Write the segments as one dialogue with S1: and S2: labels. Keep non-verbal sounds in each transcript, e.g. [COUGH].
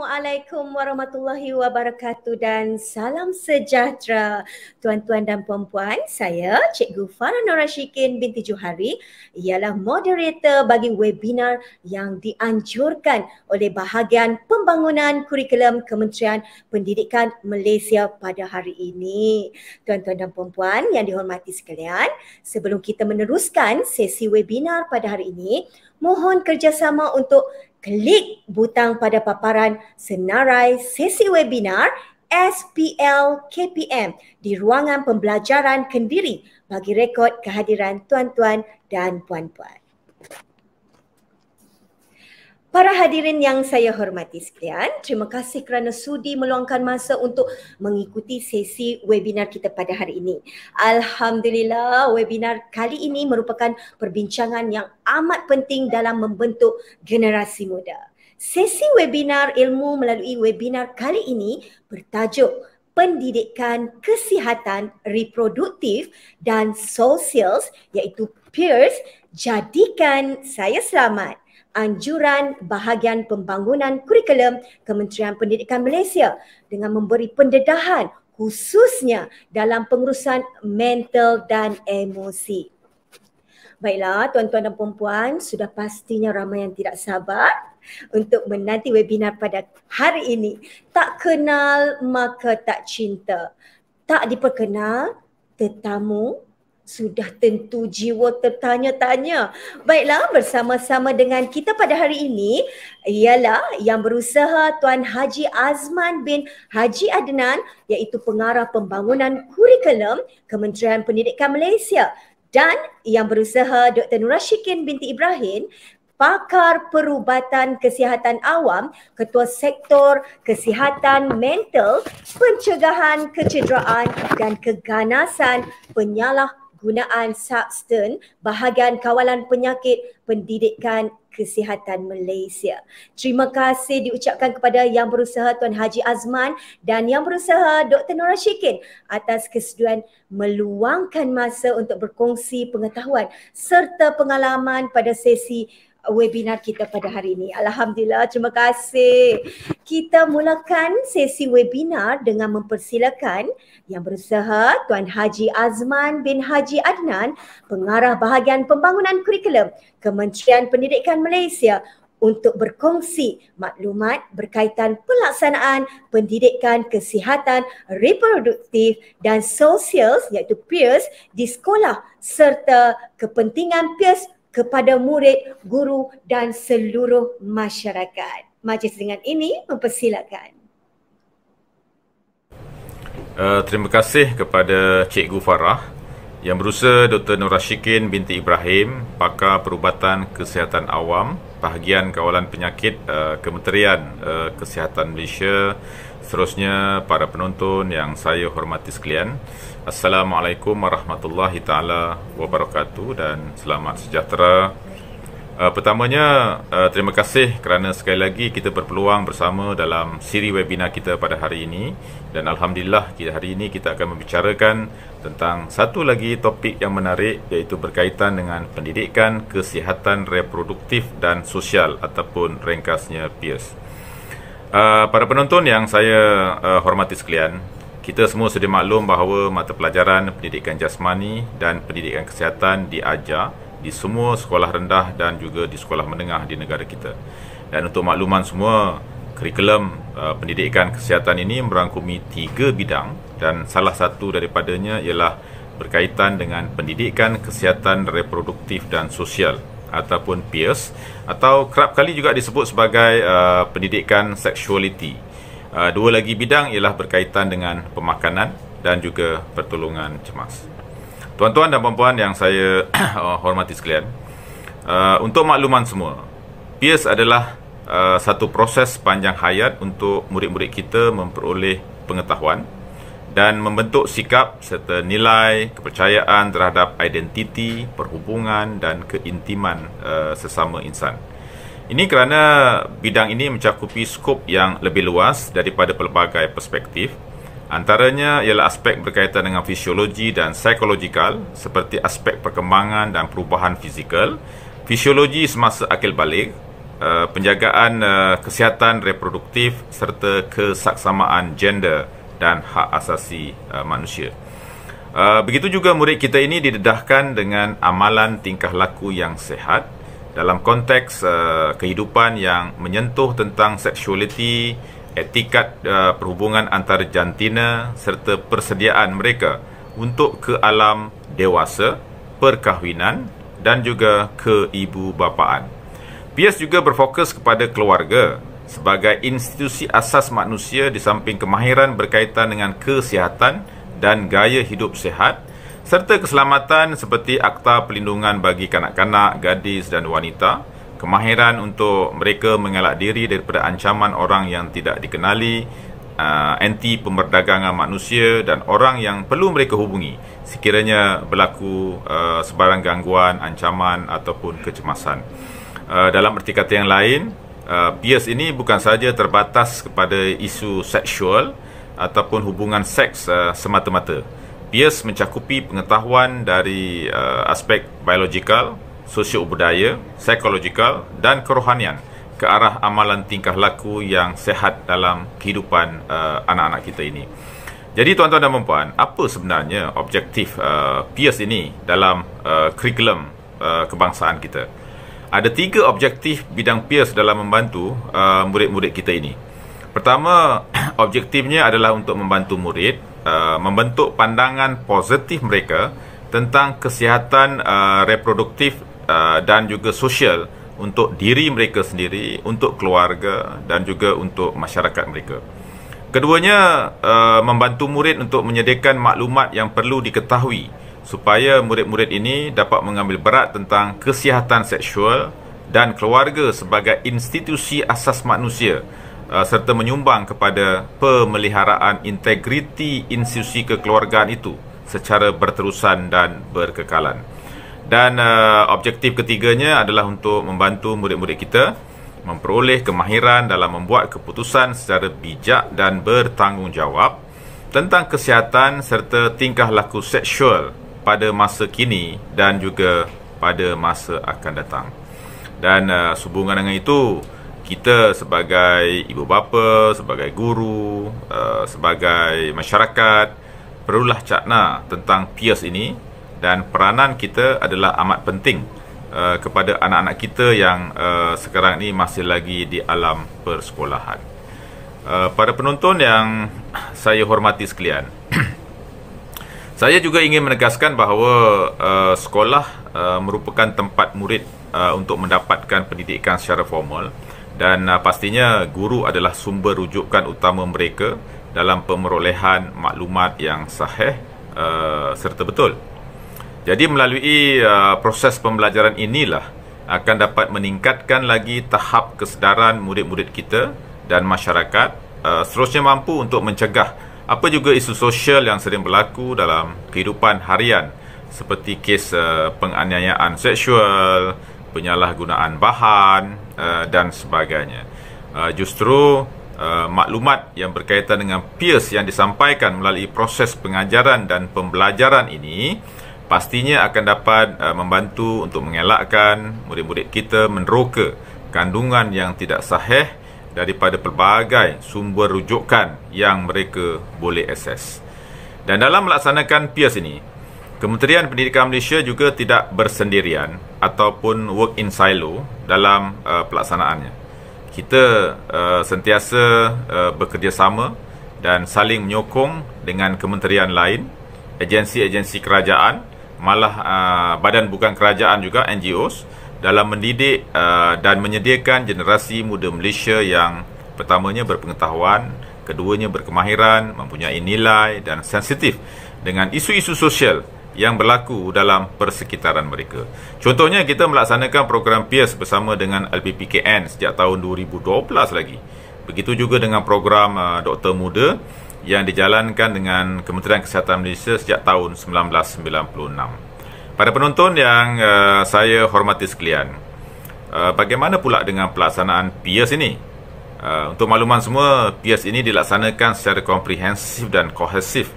S1: Assalamualaikum warahmatullahi wabarakatuh dan salam sejahtera tuan-tuan dan puan-puan. Saya Cikgu Farah Nora binti Johari ialah moderator bagi webinar yang dianjurkan oleh bahagian pembangunan kurikulum Kementerian Pendidikan Malaysia pada hari ini. Tuan-tuan dan puan-puan yang dihormati sekalian, sebelum kita meneruskan sesi webinar pada hari ini, mohon kerjasama untuk klik butang pada paparan senarai sesi webinar SPL KPM di ruangan pembelajaran kendiri bagi rekod kehadiran tuan-tuan dan puan-puan. Para hadirin yang saya hormati sekalian, terima kasih kerana sudi meluangkan masa untuk mengikuti sesi webinar kita pada hari ini. Alhamdulillah, webinar kali ini merupakan perbincangan yang amat penting dalam membentuk generasi muda. Sesi webinar ilmu melalui webinar kali ini bertajuk Pendidikan Kesihatan Reproduktif dan Sosial iaitu PEERS jadikan saya selamat anjuran bahagian pembangunan kurikulum Kementerian Pendidikan Malaysia dengan memberi pendedahan khususnya dalam pengurusan mental dan emosi. Baiklah tuan-tuan dan puan-puan, sudah pastinya ramai yang tidak sabar untuk menanti webinar pada hari ini. Tak kenal maka tak cinta. Tak diperkenal tetamu sudah tentu jiwa tertanya-tanya. Baiklah, bersama-sama dengan kita pada hari ini ialah yang berusaha Tuan Haji Azman bin Haji Adnan iaitu pengarah pembangunan kurikulum Kementerian Pendidikan Malaysia dan yang berusaha Dr. Nurashikin binti Ibrahim pakar perubatan kesihatan awam, ketua sektor kesihatan mental, pencegahan kecederaan dan keganasan penyalah penggunaan substance bahagian kawalan penyakit pendidikan kesihatan Malaysia. Terima kasih diucapkan kepada yang berusaha Tuan Haji Azman dan yang berusaha Dr. Nora Shikin atas kesedihan meluangkan masa untuk berkongsi pengetahuan serta pengalaman pada sesi webinar kita pada hari ini. Alhamdulillah, terima kasih. Kita mulakan sesi webinar dengan mempersilakan yang berusaha Tuan Haji Azman bin Haji Adnan, pengarah bahagian pembangunan kurikulum Kementerian Pendidikan Malaysia untuk berkongsi maklumat berkaitan pelaksanaan pendidikan kesihatan reproduktif dan sosial iaitu peers di sekolah serta kepentingan peers kepada murid, guru dan seluruh masyarakat. Majlis dengan ini mempersilakan.
S2: Uh, terima kasih kepada Cikgu Farah yang berusaha Dr. Nur Rashikin binti Ibrahim, pakar perubatan kesihatan awam, bahagian kawalan penyakit uh, Kementerian uh, Kesihatan Malaysia. Seterusnya para penonton yang saya hormati sekalian, Assalamualaikum warahmatullahi taala wabarakatuh dan selamat sejahtera. Uh, pertamanya uh, terima kasih kerana sekali lagi kita berpeluang bersama dalam siri webinar kita pada hari ini dan alhamdulillah kita hari ini kita akan membicarakan tentang satu lagi topik yang menarik iaitu berkaitan dengan pendidikan kesihatan reproduktif dan sosial ataupun ringkasnya PIRS. Uh, para penonton yang saya uh, hormati sekalian, kita semua sudah maklum bahawa mata pelajaran pendidikan jasmani dan pendidikan kesihatan diajar di semua sekolah rendah dan juga di sekolah menengah di negara kita. Dan untuk makluman semua, kurikulum uh, pendidikan kesihatan ini merangkumi tiga bidang dan salah satu daripadanya ialah berkaitan dengan pendidikan kesihatan reproduktif dan sosial ataupun PIERS atau kerap kali juga disebut sebagai uh, pendidikan seksualiti Uh, dua lagi bidang ialah berkaitan dengan pemakanan dan juga pertolongan cemas. Tuan-tuan dan puan-puan yang saya [CLEARS THROAT] ah, hormati sekalian, uh, untuk makluman semua, PIERCE adalah uh, satu proses panjang hayat untuk murid-murid kita memperoleh pengetahuan dan membentuk sikap serta nilai kepercayaan terhadap identiti, perhubungan dan keintiman uh, sesama insan. Ini kerana bidang ini mencakupi skop yang lebih luas daripada pelbagai perspektif. Antaranya ialah aspek berkaitan dengan fisiologi dan psikologikal seperti aspek perkembangan dan perubahan fizikal, fisiologi semasa akil balik, eh, penjagaan eh, kesihatan reproduktif serta kesaksamaan gender dan hak asasi eh, manusia. Begitu juga murid kita ini didedahkan dengan amalan tingkah laku yang sehat dalam konteks uh, kehidupan yang menyentuh tentang seksualiti, etikat uh, perhubungan antara jantina serta persediaan mereka untuk ke alam dewasa, perkahwinan dan juga ke ibu bapaan. Pius juga berfokus kepada keluarga sebagai institusi asas manusia di samping kemahiran berkaitan dengan kesihatan dan gaya hidup sehat serta keselamatan seperti akta perlindungan bagi kanak-kanak, gadis dan wanita, kemahiran untuk mereka mengelak diri daripada ancaman orang yang tidak dikenali, uh, anti pemberdagangan manusia dan orang yang perlu mereka hubungi sekiranya berlaku uh, sebarang gangguan, ancaman ataupun kecemasan. Uh, dalam erti kata yang lain, bias ini bukan saja terbatas kepada isu seksual ataupun hubungan seks semata-mata. Bias mencakupi pengetahuan dari uh, aspek biological, sosio-budaya, psikologikal dan kerohanian ke arah amalan tingkah laku yang sehat dalam kehidupan uh, anak-anak kita ini. Jadi tuan-tuan dan puan-puan, apa sebenarnya objektif uh, Pias ini dalam uh, kurikulum uh, kebangsaan kita? Ada tiga objektif bidang Pias dalam membantu uh, murid-murid kita ini. Pertama, [CLEARS THROAT] objektifnya adalah untuk membantu murid uh, membentuk pandangan positif mereka tentang kesihatan uh, reproduktif uh, dan juga sosial untuk diri mereka sendiri, untuk keluarga dan juga untuk masyarakat mereka. Keduanya, uh, membantu murid untuk menyediakan maklumat yang perlu diketahui supaya murid-murid ini dapat mengambil berat tentang kesihatan seksual dan keluarga sebagai institusi asas manusia Uh, serta menyumbang kepada pemeliharaan integriti institusi kekeluargaan itu secara berterusan dan berkekalan. Dan uh, objektif ketiganya adalah untuk membantu murid-murid kita memperoleh kemahiran dalam membuat keputusan secara bijak dan bertanggungjawab tentang kesihatan serta tingkah laku seksual pada masa kini dan juga pada masa akan datang. Dan uh, sehubungan dengan itu, kita sebagai ibu bapa, sebagai guru, uh, sebagai masyarakat perlulah cakna tentang peers ini dan peranan kita adalah amat penting uh, kepada anak-anak kita yang uh, sekarang ini masih lagi di alam persekolahan. Uh, para penonton yang [CLEARS THROAT] saya hormati sekalian. [CLEARS THROAT] saya juga ingin menegaskan bahawa uh, sekolah uh, merupakan tempat murid uh, untuk mendapatkan pendidikan secara formal. Uh, dan uh, pastinya guru adalah sumber rujukan utama mereka dalam pemerolehan maklumat yang sahih uh, serta betul. Jadi melalui uh, proses pembelajaran inilah akan dapat meningkatkan lagi tahap kesedaran murid-murid kita dan masyarakat uh, seterusnya mampu untuk mencegah apa juga isu sosial yang sering berlaku dalam kehidupan harian seperti kes uh, penganiayaan seksual, penyalahgunaan bahan Uh, dan sebagainya. Uh, justru uh, maklumat yang berkaitan dengan peers yang disampaikan melalui proses pengajaran dan pembelajaran ini pastinya akan dapat uh, membantu untuk mengelakkan murid-murid kita meneroka kandungan yang tidak sahih daripada pelbagai sumber rujukan yang mereka boleh akses. Dan dalam melaksanakan peers ini, Kementerian Pendidikan Malaysia juga tidak bersendirian ataupun work in silo dalam uh, pelaksanaannya. Kita uh, sentiasa uh, bekerjasama dan saling menyokong dengan kementerian lain, agensi-agensi kerajaan, malah uh, badan bukan kerajaan juga NGOs dalam mendidik uh, dan menyediakan generasi muda Malaysia yang pertamanya berpengetahuan, keduanya berkemahiran, mempunyai nilai dan sensitif dengan isu-isu sosial yang berlaku dalam persekitaran mereka. Contohnya kita melaksanakan program PIERS bersama dengan LPPKN sejak tahun 2012 lagi. Begitu juga dengan program uh, Doktor Muda yang dijalankan dengan Kementerian Kesihatan Malaysia sejak tahun 1996. Pada penonton yang uh, saya hormati sekalian, uh, bagaimana pula dengan pelaksanaan PIERS ini? Uh, untuk makluman semua, PIERS ini dilaksanakan secara komprehensif dan kohesif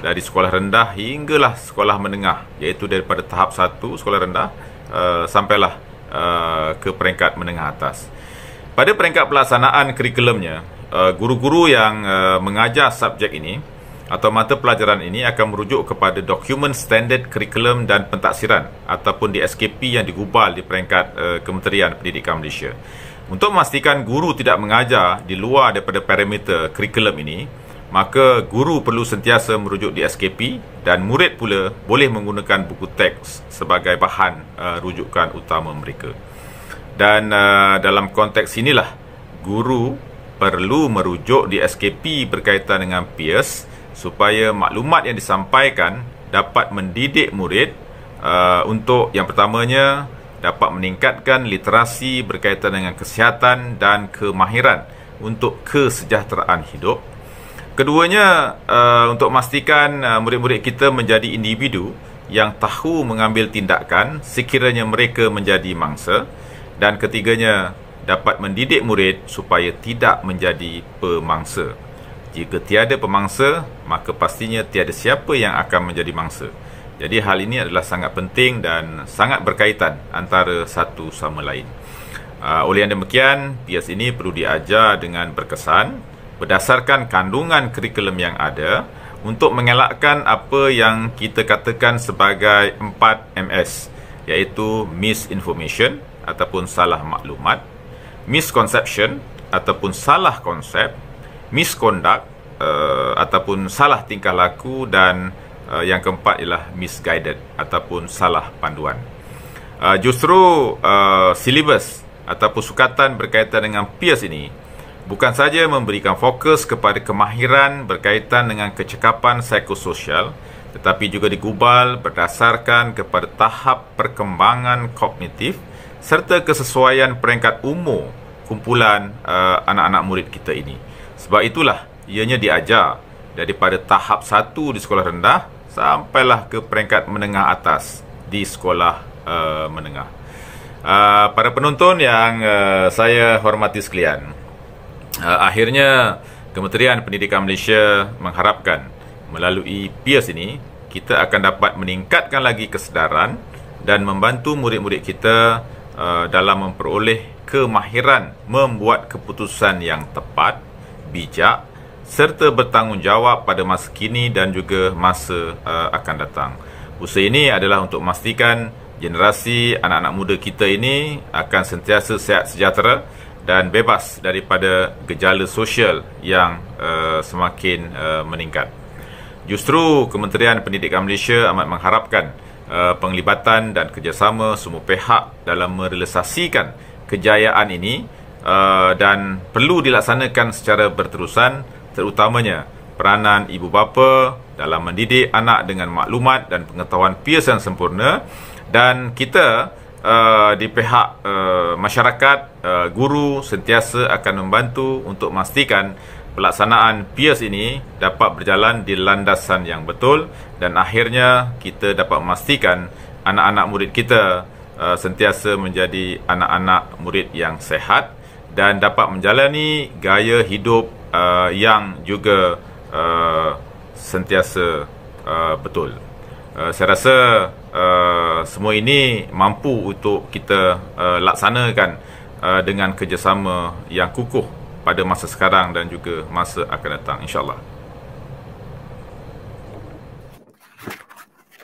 S2: dari sekolah rendah hinggalah sekolah menengah iaitu daripada tahap 1 sekolah rendah uh, sampailah uh, ke peringkat menengah atas. Pada peringkat pelaksanaan kurikulumnya, uh, guru-guru yang uh, mengajar subjek ini atau mata pelajaran ini akan merujuk kepada dokumen standard kurikulum dan pentaksiran ataupun di SKP yang digubal di peringkat uh, Kementerian Pendidikan Malaysia. Untuk memastikan guru tidak mengajar di luar daripada parameter kurikulum ini, maka guru perlu sentiasa merujuk di SKP dan murid pula boleh menggunakan buku teks sebagai bahan uh, rujukan utama mereka. Dan uh, dalam konteks inilah guru perlu merujuk di SKP berkaitan dengan peers supaya maklumat yang disampaikan dapat mendidik murid uh, untuk yang pertamanya dapat meningkatkan literasi berkaitan dengan kesihatan dan kemahiran untuk kesejahteraan hidup. Keduanya uh, untuk memastikan uh, murid-murid kita menjadi individu yang tahu mengambil tindakan sekiranya mereka menjadi mangsa dan ketiganya dapat mendidik murid supaya tidak menjadi pemangsa. Jika tiada pemangsa, maka pastinya tiada siapa yang akan menjadi mangsa. Jadi hal ini adalah sangat penting dan sangat berkaitan antara satu sama lain. Uh, oleh yang demikian, bias ini perlu diajar dengan berkesan berdasarkan kandungan kurikulum yang ada untuk mengelakkan apa yang kita katakan sebagai 4MS iaitu misinformation ataupun salah maklumat, misconception ataupun salah konsep, misconduct uh, ataupun salah tingkah laku dan uh, yang keempat ialah misguided ataupun salah panduan. Uh, justru uh, silibus ataupun sukatan berkaitan dengan peers ini bukan saja memberikan fokus kepada kemahiran berkaitan dengan kecekapan psikososial tetapi juga digubal berdasarkan kepada tahap perkembangan kognitif serta kesesuaian peringkat umur kumpulan uh, anak-anak murid kita ini. Sebab itulah ianya diajar daripada tahap 1 di sekolah rendah sampailah ke peringkat menengah atas di sekolah uh, menengah. Uh, para penonton yang uh, saya hormati sekalian, uh, akhirnya Kementerian Pendidikan Malaysia mengharapkan melalui PIERS ini kita akan dapat meningkatkan lagi kesedaran dan membantu murid-murid kita uh, dalam memperoleh kemahiran membuat keputusan yang tepat, bijak serta bertanggungjawab pada masa kini dan juga masa uh, akan datang. Usaha ini adalah untuk memastikan generasi anak-anak muda kita ini akan sentiasa sehat sejahtera dan bebas daripada gejala sosial yang uh, semakin uh, meningkat. Justru Kementerian Pendidikan Malaysia amat mengharapkan uh, penglibatan dan kerjasama semua pihak dalam merealisasikan kejayaan ini uh, dan perlu dilaksanakan secara berterusan terutamanya peranan ibu bapa dalam mendidik anak dengan maklumat dan pengetahuan peers yang sempurna dan kita uh, di pihak uh, masyarakat uh, guru sentiasa akan membantu untuk memastikan pelaksanaan PIERS ini dapat berjalan di landasan yang betul dan akhirnya kita dapat memastikan anak-anak murid kita uh, sentiasa menjadi anak-anak murid yang sehat dan dapat menjalani gaya hidup uh, yang juga uh, sentiasa uh, betul. Uh, saya rasa Uh, semua ini mampu untuk kita uh, laksanakan uh, dengan kerjasama yang kukuh pada masa sekarang dan juga masa akan datang insyaallah.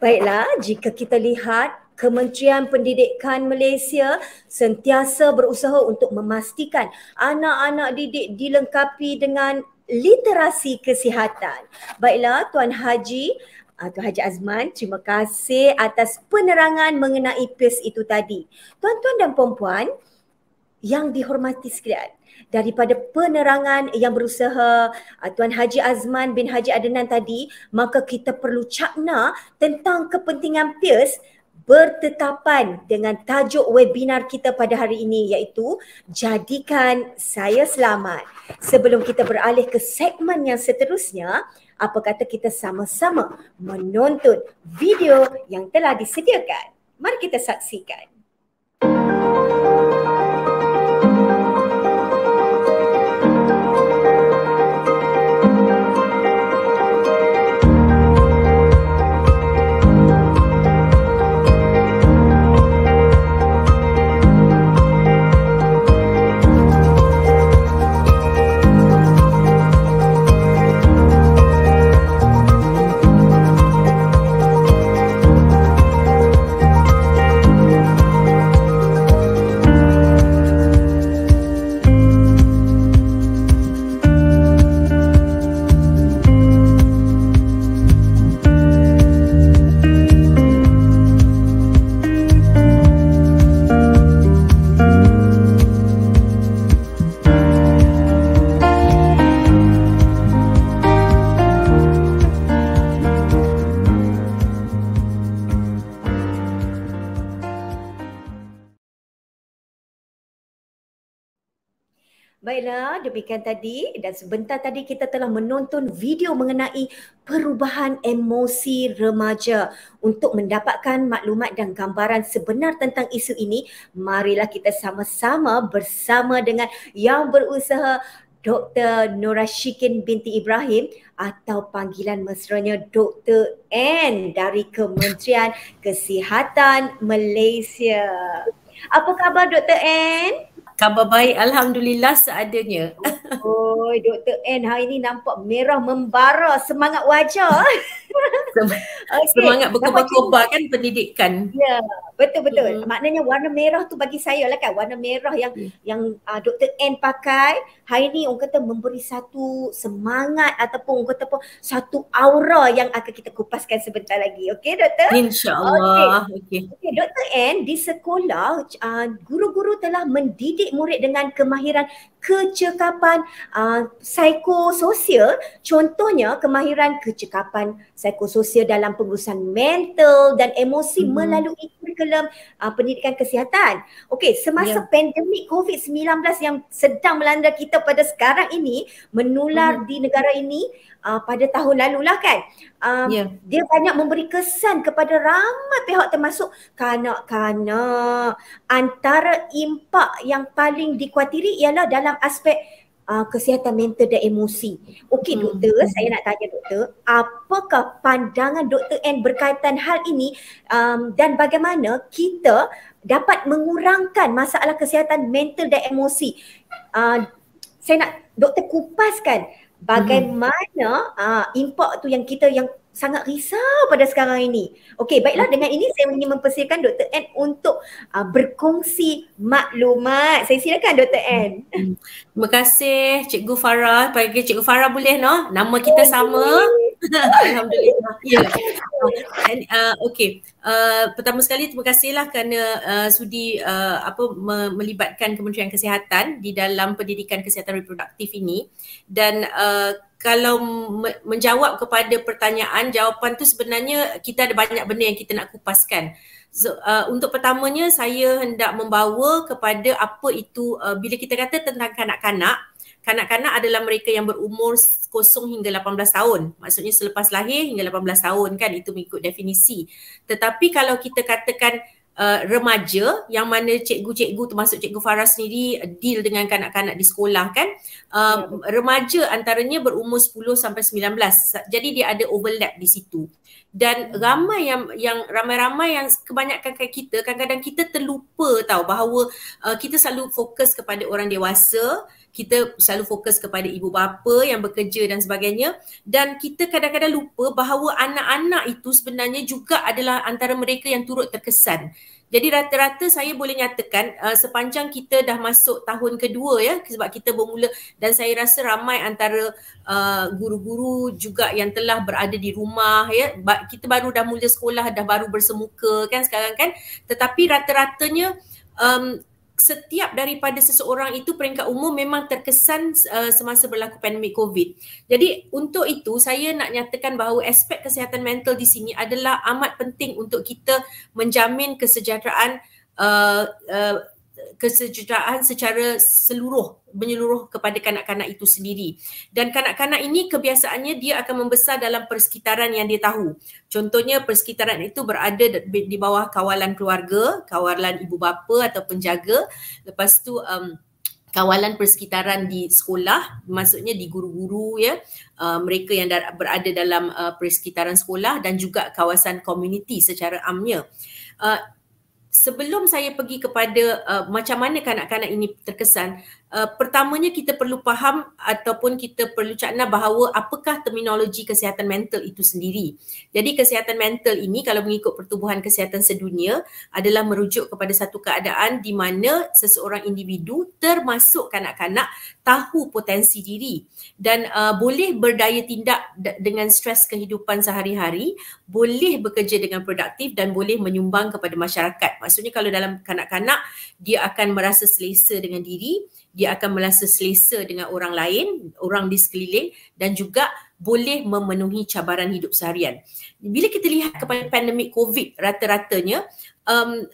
S1: Baiklah, jika kita lihat Kementerian Pendidikan Malaysia sentiasa berusaha untuk memastikan anak-anak didik dilengkapi dengan literasi kesihatan. Baiklah Tuan Haji, uh, ah, Tuan Haji Azman, terima kasih atas penerangan mengenai PIS itu tadi. Tuan-tuan dan puan-puan yang dihormati sekalian, daripada penerangan yang berusaha ah, Tuan Haji Azman bin Haji Adnan tadi, maka kita perlu cakna tentang kepentingan PIS bertetapan dengan tajuk webinar kita pada hari ini iaitu Jadikan Saya Selamat. Sebelum kita beralih ke segmen yang seterusnya, apa kata kita sama-sama menonton video yang telah disediakan. Mari kita saksikan. Baiklah, demikian tadi dan sebentar tadi kita telah menonton video mengenai perubahan emosi remaja. Untuk mendapatkan maklumat dan gambaran sebenar tentang isu ini, marilah kita sama-sama bersama dengan yang berusaha Dr. Nora Shikin binti Ibrahim atau panggilan mesranya Dr. N dari Kementerian Kesihatan Malaysia. Apa khabar Dr. N? Khabar baik alhamdulillah seadanya. oh, Dr. N hari ini nampak merah membara semangat wajah. [LAUGHS] okay. Semangat berkobar-kobar kan pendidikan. Ya, betul betul. Hmm. Maknanya warna merah tu bagi saya lah kan warna merah yang hmm. yang uh, ah, Dr. N pakai hari ini, orang kata memberi satu semangat ataupun orang kata pun satu aura yang akan kita kupaskan sebentar lagi. Okey doktor? Insya-Allah. Okey. Okay. Okay, Dr. N di sekolah uh, guru-guru telah mendidik didik murid dengan kemahiran kecekapan uh, psikososial contohnya kemahiran kecekapan psikososial dalam pengurusan mental dan emosi hmm. melalui kurikulum uh, pendidikan kesihatan. Okey, semasa yeah. pandemik COVID-19 yang sedang melanda kita pada sekarang ini menular hmm. di negara ini uh, pada tahun lalu lah kan. Um, uh, yeah. dia banyak memberi kesan kepada ramai pihak termasuk kanak-kanak. Antara impak yang paling dikhuatiri ialah dalam dalam aspek uh, kesihatan mental dan emosi. Okey hmm. doktor, hmm. saya nak tanya doktor, apakah pandangan Dr. N berkaitan hal ini um, dan bagaimana kita dapat mengurangkan masalah kesihatan mental dan emosi? Uh, saya nak doktor kupaskan bagaimana hmm. uh, impak tu yang kita yang sangat risau pada sekarang ini. Okey, baiklah dengan ini saya ingin mempersilakan Dr. N untuk uh, berkongsi maklumat. Saya silakan Dr. N. Hmm.
S3: Terima kasih Cikgu Farah. Panggil Cikgu Farah boleh no? Nama kita sama. [LAUGHS] Alhamdulillah. Ya. Yeah. Uh, okay. Uh, pertama sekali terima kasihlah kerana uh, sudi uh, apa me- melibatkan Kementerian Kesihatan di dalam pendidikan kesihatan reproduktif ini dan uh, kalau menjawab kepada pertanyaan jawapan tu sebenarnya kita ada banyak benda yang kita nak kupaskan. So, uh, untuk pertamanya saya hendak membawa kepada apa itu uh, bila kita kata tentang kanak-kanak, kanak-kanak adalah mereka yang berumur kosong hingga 18 tahun. Maksudnya selepas lahir hingga 18 tahun kan itu mengikut definisi. Tetapi kalau kita katakan uh, remaja yang mana cikgu-cikgu termasuk cikgu Farah sendiri uh, deal dengan kanak-kanak di sekolah kan uh, remaja antaranya berumur 10 sampai 19 jadi dia ada overlap di situ dan hmm. ramai yang yang ramai-ramai yang kebanyakan kan kita kadang-kadang kita terlupa tahu bahawa uh, kita selalu fokus kepada orang dewasa kita selalu fokus kepada ibu bapa yang bekerja dan sebagainya dan kita kadang-kadang lupa bahawa anak-anak itu sebenarnya juga adalah antara mereka yang turut terkesan. Jadi rata-rata saya boleh nyatakan uh, sepanjang kita dah masuk tahun kedua ya sebab kita bermula dan saya rasa ramai antara uh, guru-guru juga yang telah berada di rumah ya ba- kita baru dah mula sekolah dah baru bersemuka kan sekarang kan tetapi rata-ratanya um, setiap daripada seseorang itu peringkat umum memang terkesan uh, semasa berlaku pandemik COVID. Jadi untuk itu saya nak nyatakan bahawa aspek kesihatan mental di sini adalah amat penting untuk kita menjamin kesejahteraan uh, kesejahteraan secara seluruh menyeluruh kepada kanak-kanak itu sendiri. Dan kanak-kanak ini kebiasaannya dia akan membesar dalam persekitaran yang dia tahu. Contohnya persekitaran itu berada di bawah kawalan keluarga, kawalan ibu bapa atau penjaga. Lepas tu um, kawalan persekitaran di sekolah maksudnya di guru-guru ya uh, mereka yang berada dalam uh, persekitaran sekolah dan juga kawasan komuniti secara amnya uh, sebelum saya pergi kepada uh, macam mana kanak-kanak ini terkesan uh, pertamanya kita perlu faham ataupun kita perlu cakna bahawa apakah terminologi kesihatan mental itu sendiri. Jadi kesihatan mental ini kalau mengikut pertubuhan kesihatan sedunia adalah merujuk kepada satu keadaan di mana seseorang individu termasuk kanak-kanak tahu potensi diri dan uh, boleh berdaya tindak dengan stres kehidupan sehari-hari, boleh bekerja dengan produktif dan boleh menyumbang kepada masyarakat. Maksudnya kalau dalam kanak-kanak dia akan merasa selesa dengan diri, dia akan merasa selesa dengan orang lain, orang di sekeliling dan juga boleh memenuhi cabaran hidup seharian. Bila kita lihat kepada pandemik COVID rata-ratanya, um,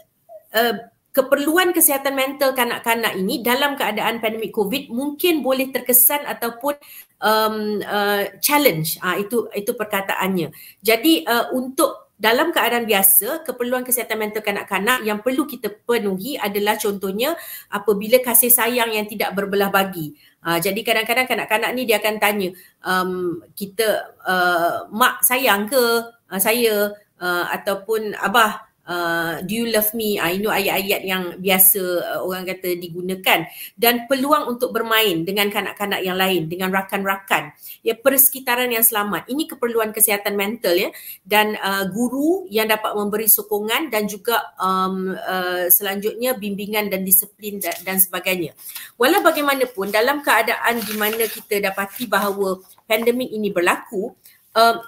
S3: uh, keperluan kesihatan mental kanak-kanak ini dalam keadaan pandemik COVID mungkin boleh terkesan ataupun um, uh, challenge. Uh, itu itu perkataannya. Jadi uh, untuk dalam keadaan biasa keperluan kesihatan mental kanak-kanak yang perlu kita penuhi adalah contohnya apabila kasih sayang yang tidak berbelah bagi. Ha, jadi kadang-kadang kanak-kanak ni dia akan tanya um, kita uh, mak sayang ke uh, saya uh, ataupun abah uh, do you love me uh, you know ayat-ayat yang biasa uh, orang kata digunakan dan peluang untuk bermain dengan kanak-kanak yang lain dengan rakan-rakan ya persekitaran yang selamat ini keperluan kesihatan mental ya dan uh, guru yang dapat memberi sokongan dan juga um, uh, selanjutnya bimbingan dan disiplin dan, dan sebagainya walau bagaimanapun dalam keadaan di mana kita dapati bahawa pandemik ini berlaku uh,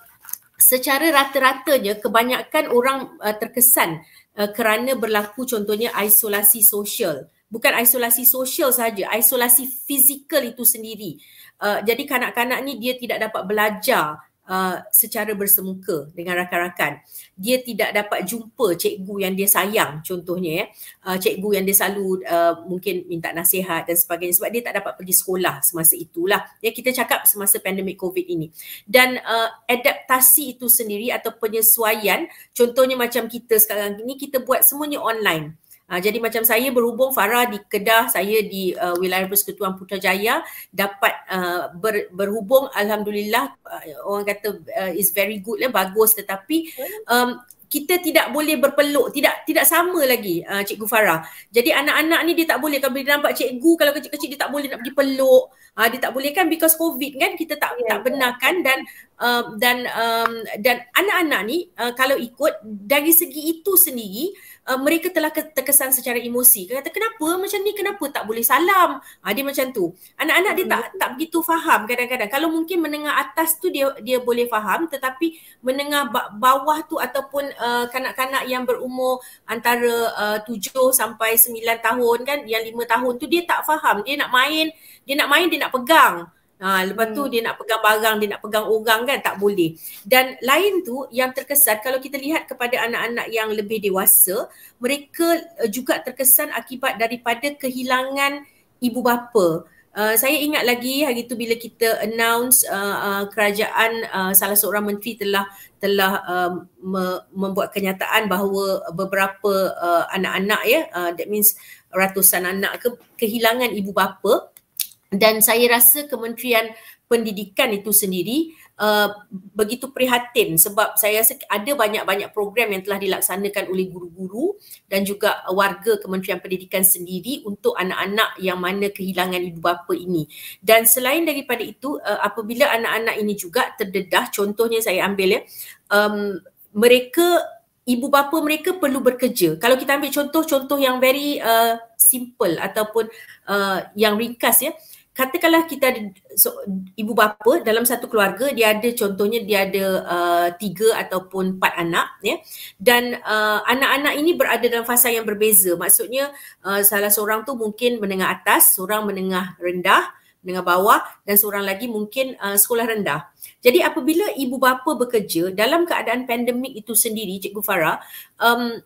S3: secara rata-ratanya kebanyakan orang uh, terkesan uh, kerana berlaku contohnya isolasi sosial bukan isolasi sosial saja isolasi fizikal itu sendiri uh, jadi kanak-kanak ni dia tidak dapat belajar Uh, secara bersemuka dengan rakan-rakan. Dia tidak dapat jumpa cikgu yang dia sayang contohnya ya. Uh, cikgu yang dia selalu uh, mungkin minta nasihat dan sebagainya sebab dia tak dapat pergi sekolah semasa itulah. Ya kita cakap semasa pandemik COVID ini. Dan uh, adaptasi itu sendiri atau penyesuaian contohnya macam kita sekarang ini kita buat semuanya online. Ha, jadi macam saya berhubung Farah di Kedah, saya di uh, Wilayah Persekutuan Putrajaya dapat uh, ber, berhubung Alhamdulillah uh, orang kata uh, is very good lah, bagus tetapi um, kita tidak boleh berpeluk, tidak tidak sama lagi uh, Cikgu Farah. Jadi anak-anak ni dia tak boleh, kalau dia nampak Cikgu kalau kecil-kecil dia tak boleh nak pergi peluk. Ha, dia tak boleh kan because covid kan kita tak yeah. tak ya. benarkan dan uh, dan um, dan anak-anak ni uh, kalau ikut dari segi itu sendiri uh, mereka telah terkesan secara emosi. kata kenapa macam ni kenapa tak boleh salam? Ha, dia macam tu. Anak-anak dia tak tak begitu faham kadang-kadang. Kalau mungkin menengah atas tu dia dia boleh faham tetapi menengah bawah tu ataupun uh, kanak-kanak yang berumur antara eh, tujuh sampai sembilan tahun kan yang lima tahun tu dia tak faham. Dia nak main, dia nak main dia nak pegang. Ha, lepas hmm. tu dia nak pegang barang, dia nak pegang orang kan tak boleh. Dan lain tu yang terkesan kalau kita lihat kepada anak-anak yang lebih dewasa, mereka eh, juga terkesan akibat daripada kehilangan ibu bapa. Uh, saya ingat lagi hari tu bila kita announce uh, uh, kerajaan uh, salah seorang menteri telah telah uh, me- membuat kenyataan bahawa beberapa uh, anak-anak ya uh, that means ratusan anak ke kehilangan ibu bapa dan saya rasa Kementerian Pendidikan itu sendiri uh, begitu prihatin sebab saya rasa ada banyak-banyak program yang telah dilaksanakan oleh guru-guru dan juga warga Kementerian Pendidikan sendiri untuk anak-anak yang mana kehilangan ibu bapa ini. Dan selain daripada itu uh, apabila anak-anak ini juga terdedah contohnya saya ambil ya um, mereka ibu bapa mereka perlu bekerja. Kalau kita ambil contoh-contoh yang very uh, simple ataupun uh, yang ringkas ya katakanlah kita ada so, ibu bapa dalam satu keluarga dia ada contohnya dia ada uh, tiga ataupun empat anak ya dan uh, anak-anak ini berada dalam fasa yang berbeza maksudnya uh, salah seorang tu mungkin menengah atas seorang menengah rendah menengah bawah dan seorang lagi mungkin uh, sekolah rendah jadi apabila ibu bapa bekerja dalam keadaan pandemik itu sendiri cikgu Farah um,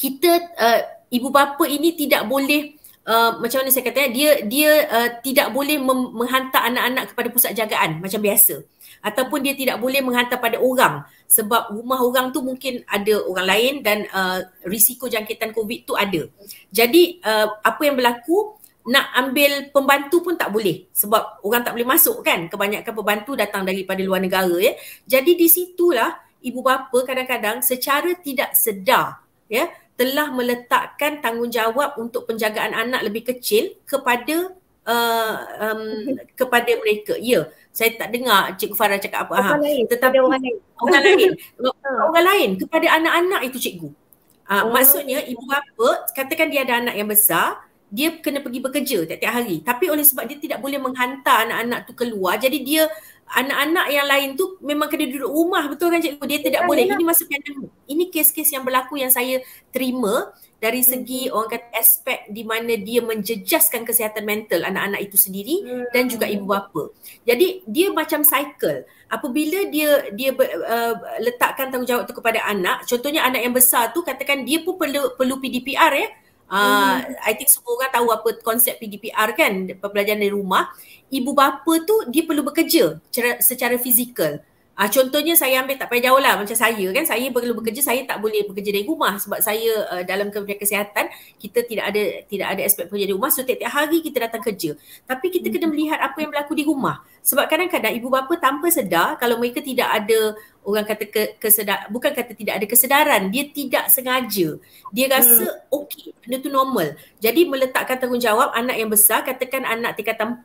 S3: kita uh, ibu bapa ini tidak boleh Uh, macam mana saya kata dia dia uh, tidak boleh menghantar anak-anak kepada pusat jagaan macam biasa ataupun dia tidak boleh menghantar pada orang sebab rumah orang tu mungkin ada orang lain dan uh, risiko jangkitan covid tu ada jadi uh, apa yang berlaku nak ambil pembantu pun tak boleh sebab orang tak boleh masuk kan kebanyakan pembantu datang daripada luar negara ya jadi di situlah ibu bapa kadang-kadang secara tidak sedar ya telah meletakkan tanggungjawab untuk penjagaan anak lebih kecil kepada uh, um, kepada mereka. Ya, saya tak dengar Cikgu Farah cakap apa. Orang ha. lain. Tetapi orang lain. Orang lain. [LAUGHS] Ha. orang lain. Kepada anak-anak itu Cikgu. Uh, oh. Maksudnya ibu bapa katakan dia ada anak yang besar, dia kena pergi bekerja tiap-tiap hari. Tapi oleh sebab dia tidak boleh menghantar anak-anak tu keluar, jadi dia anak-anak yang lain tu memang kena duduk rumah betul kan cikgu dia tidak boleh ini masa pandemik ini kes-kes yang berlaku yang saya terima dari segi hmm. orang kata aspek di mana dia menjejaskan kesihatan mental anak-anak itu sendiri hmm. dan juga mm-hmm. ibu bapa. Jadi dia macam cycle. Apabila dia dia uh, letakkan tanggungjawab itu kepada anak, contohnya anak yang besar tu katakan dia pun perlu perlu PDPR ya. Uh, I think semua orang tahu apa konsep PDPR kan, pembelajaran dari rumah. Ibu bapa tu dia perlu bekerja secara, secara fizikal. Ah, contohnya saya ambil tak payah jauh lah macam saya kan saya perlu bekerja saya tak boleh bekerja dari rumah sebab saya uh, dalam kerja kesihatan kita tidak ada tidak ada aspek bekerja di rumah so tiap-tiap hari kita datang kerja tapi kita kena melihat apa yang berlaku di rumah sebab kadang-kadang ibu bapa tanpa sedar kalau mereka tidak ada orang kata ke, kesedar bukan kata tidak ada kesedaran dia tidak sengaja dia rasa hmm. okey benda tu normal jadi meletakkan tanggungjawab anak yang besar katakan anak tingkat 4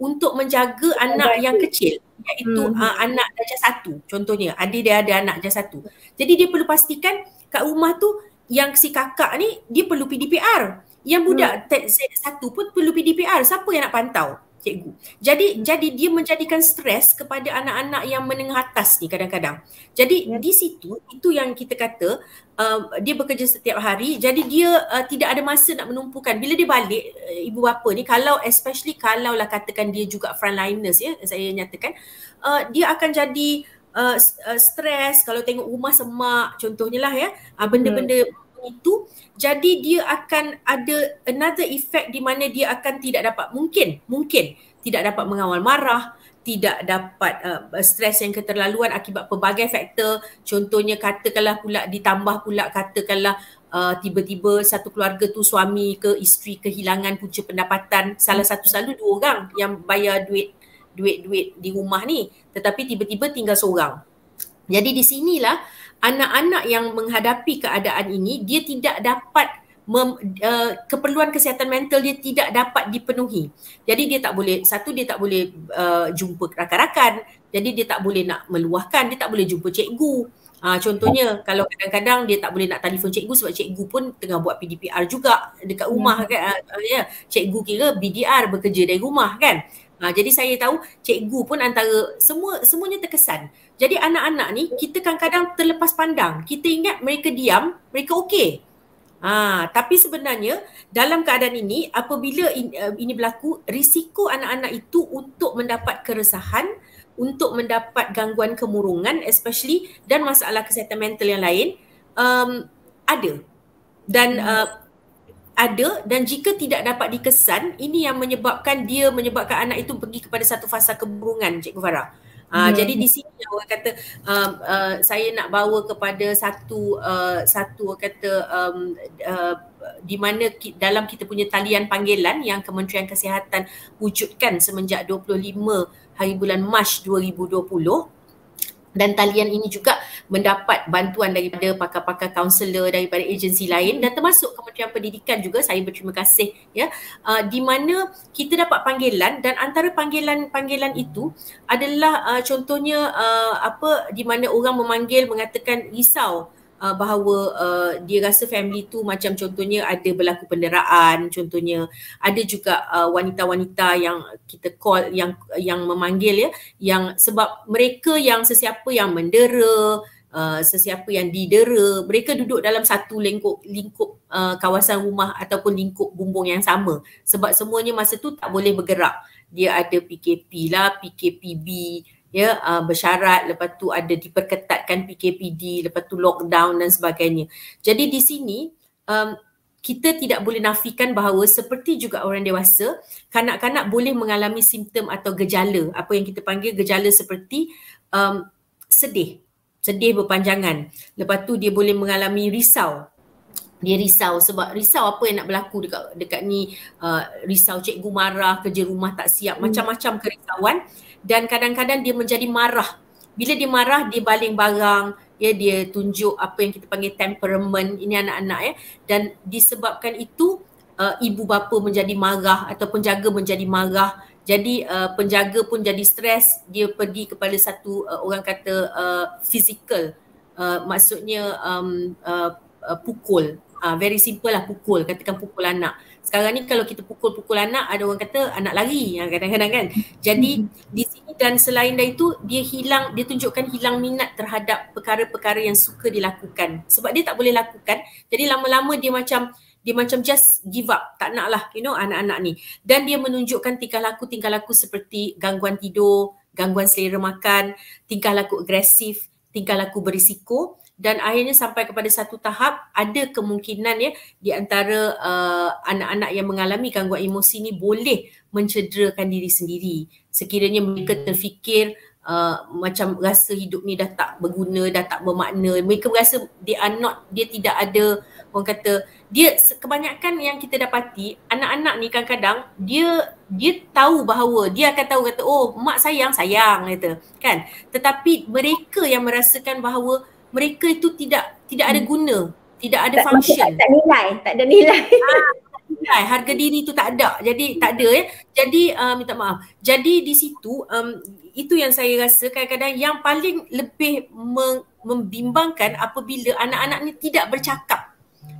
S3: untuk menjaga anak yang kecil itu iaitu hmm. uh, anak darjah satu contohnya adik dia ada anak darjah satu jadi dia perlu pastikan kat rumah tu yang si kakak ni dia perlu PDPR yang hmm. budak hmm. satu pun perlu PDPR siapa yang nak pantau cikgu. Jadi jadi dia menjadikan stres kepada anak-anak yang menengah atas ni kadang-kadang. Jadi ya. di situ itu yang kita kata uh, dia bekerja setiap hari jadi dia uh, tidak ada masa nak menumpukan. Bila dia balik uh, ibu bapa ni kalau especially kalau lah katakan dia juga frontliners ya saya nyatakan uh, dia akan jadi uh, uh, stres kalau tengok rumah semak contohnya lah ya uh, benda-benda hmm itu jadi dia akan ada another effect di mana dia akan tidak dapat mungkin mungkin tidak dapat mengawal marah tidak dapat uh, stres yang keterlaluan akibat pelbagai faktor contohnya katakanlah pula ditambah pula katakanlah uh, tiba-tiba satu keluarga tu suami ke isteri kehilangan punca pendapatan salah satu selalu dua orang yang bayar duit duit-duit di rumah ni tetapi tiba-tiba tinggal seorang jadi di sinilah anak-anak yang menghadapi keadaan ini dia tidak dapat mem, uh, keperluan kesihatan mental dia tidak dapat dipenuhi. Jadi dia tak boleh satu dia tak boleh uh, jumpa rakan-rakan, jadi dia tak boleh nak meluahkan, dia tak boleh jumpa cikgu. Ha, contohnya kalau kadang-kadang dia tak boleh nak telefon cikgu sebab cikgu pun tengah buat PDPR juga dekat rumah ya. kan ha, ya cikgu kira BDR bekerja dari rumah kan Ha, jadi saya tahu cikgu pun antara semua semuanya terkesan. Jadi anak-anak ni kita kadang-kadang terlepas pandang. Kita ingat mereka diam, mereka okey. Ha, tapi sebenarnya dalam keadaan ini apabila in, uh, ini berlaku risiko anak-anak itu untuk mendapat keresahan, untuk mendapat gangguan kemurungan especially dan masalah kesihatan mental yang lain um, ada. Dan hmm. uh, ada dan jika tidak dapat dikesan ini yang menyebabkan dia menyebabkan anak itu pergi kepada satu fasa keburungan Cikgu Farah. Ha, hmm. jadi ya. di sini orang kata uh, uh, saya nak bawa kepada satu uh, satu orang kata um, uh, di mana ki, dalam kita punya talian panggilan yang Kementerian Kesihatan wujudkan semenjak 25 hari bulan Mac 2020 dan talian ini juga mendapat bantuan daripada pakar-pakar kaunselor daripada agensi lain dan termasuk Kementerian Pendidikan juga saya berterima kasih ya uh, di mana kita dapat panggilan dan antara panggilan-panggilan itu adalah uh, contohnya uh, apa di mana orang memanggil mengatakan risau uh, bahawa uh, dia rasa family tu macam contohnya ada berlaku penderaan contohnya ada juga uh, wanita-wanita yang kita call yang yang memanggil ya yang sebab mereka yang sesiapa yang mendera Uh, sesiapa yang didera mereka duduk dalam satu lingkup lingkup uh, kawasan rumah ataupun lingkup bumbung yang sama sebab semuanya masa tu tak boleh bergerak dia ada PKP lah PKPB ya uh, bersyarat lepas tu ada diperketatkan PKPD lepas tu lockdown dan sebagainya. Jadi di sini um, kita tidak boleh nafikan bahawa seperti juga orang dewasa, kanak-kanak boleh mengalami simptom atau gejala, apa yang kita panggil gejala seperti um, sedih, sedih berpanjangan. Lepas tu dia boleh mengalami risau. Dia risau sebab risau apa yang nak berlaku dekat dekat ni, uh, risau cikgu marah, kerja rumah tak siap, hmm. macam-macam kerisauan dan kadang-kadang dia menjadi marah. Bila dia marah, dia baling barang, ya dia tunjuk apa yang kita panggil temperament ini anak-anak ya dan disebabkan itu uh, ibu bapa menjadi marah atau penjaga menjadi marah. Jadi uh, penjaga pun jadi stres, dia pergi kepada satu uh, orang kata uh, physical uh, maksudnya um, uh, uh, pukul uh, very simple lah pukul katakan pukul anak sekarang ni kalau kita pukul-pukul anak ada orang kata anak lari ah, kadang-kadang kan jadi di sini dan selain dari itu dia hilang dia tunjukkan hilang minat terhadap perkara-perkara yang suka dilakukan sebab dia tak boleh lakukan jadi lama-lama dia macam dia macam just give up tak nak lah you know anak-anak ni dan dia menunjukkan tingkah laku tingkah laku seperti gangguan tidur gangguan selera makan tingkah laku agresif tingkah laku berisiko dan akhirnya sampai kepada satu tahap ada kemungkinan ya di antara uh, anak-anak yang mengalami gangguan emosi ni boleh mencederakan diri sendiri sekiranya mereka hmm. terfikir uh, macam rasa hidup ni dah tak berguna dah tak bermakna mereka rasa dia are not dia tidak ada orang kata dia kebanyakan yang kita dapati anak-anak ni kadang-kadang dia dia tahu bahawa dia akan tahu kata oh mak sayang sayang kata kan tetapi mereka yang merasakan bahawa mereka itu tidak tidak ada hmm. guna, tidak ada tak, function. Tak, tak nilai, tak ada nilai. Ha, [LAUGHS] tak nilai, harga diri itu tak ada. Jadi tak ada ya. Jadi uh, minta maaf. Jadi di situ um, itu yang saya rasa kadang-kadang yang paling lebih membimbangkan apabila anak-anak ni tidak bercakap.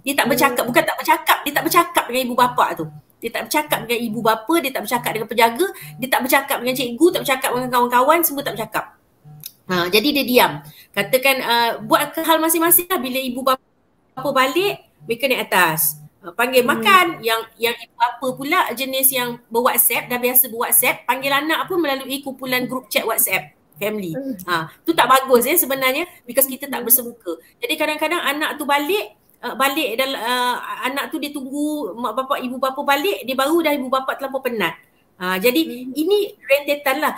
S3: Dia tak bercakap, bukan tak bercakap, dia tak bercakap dengan ibu bapa tu. Dia tak bercakap dengan ibu bapa, dia tak bercakap dengan penjaga, dia tak bercakap dengan cikgu, tak bercakap dengan kawan-kawan, semua tak bercakap. Ha, jadi dia diam. Katakan uh, buat ke hal masing-masing lah bila ibu bapa balik, mereka naik atas. Uh, panggil hmm. makan yang yang ibu bapa pula jenis yang berwhatsapp, dah biasa berwhatsapp, panggil anak pun melalui kumpulan grup chat whatsapp family. Hmm. Ha, tu tak bagus ya eh, sebenarnya because kita tak hmm. bersemuka. Jadi kadang-kadang anak tu balik, uh, balik dan uh, anak tu dia tunggu mak bapak ibu bapa balik, dia baru dah ibu bapa terlalu penat. Ha, jadi hmm. ini rentetan lah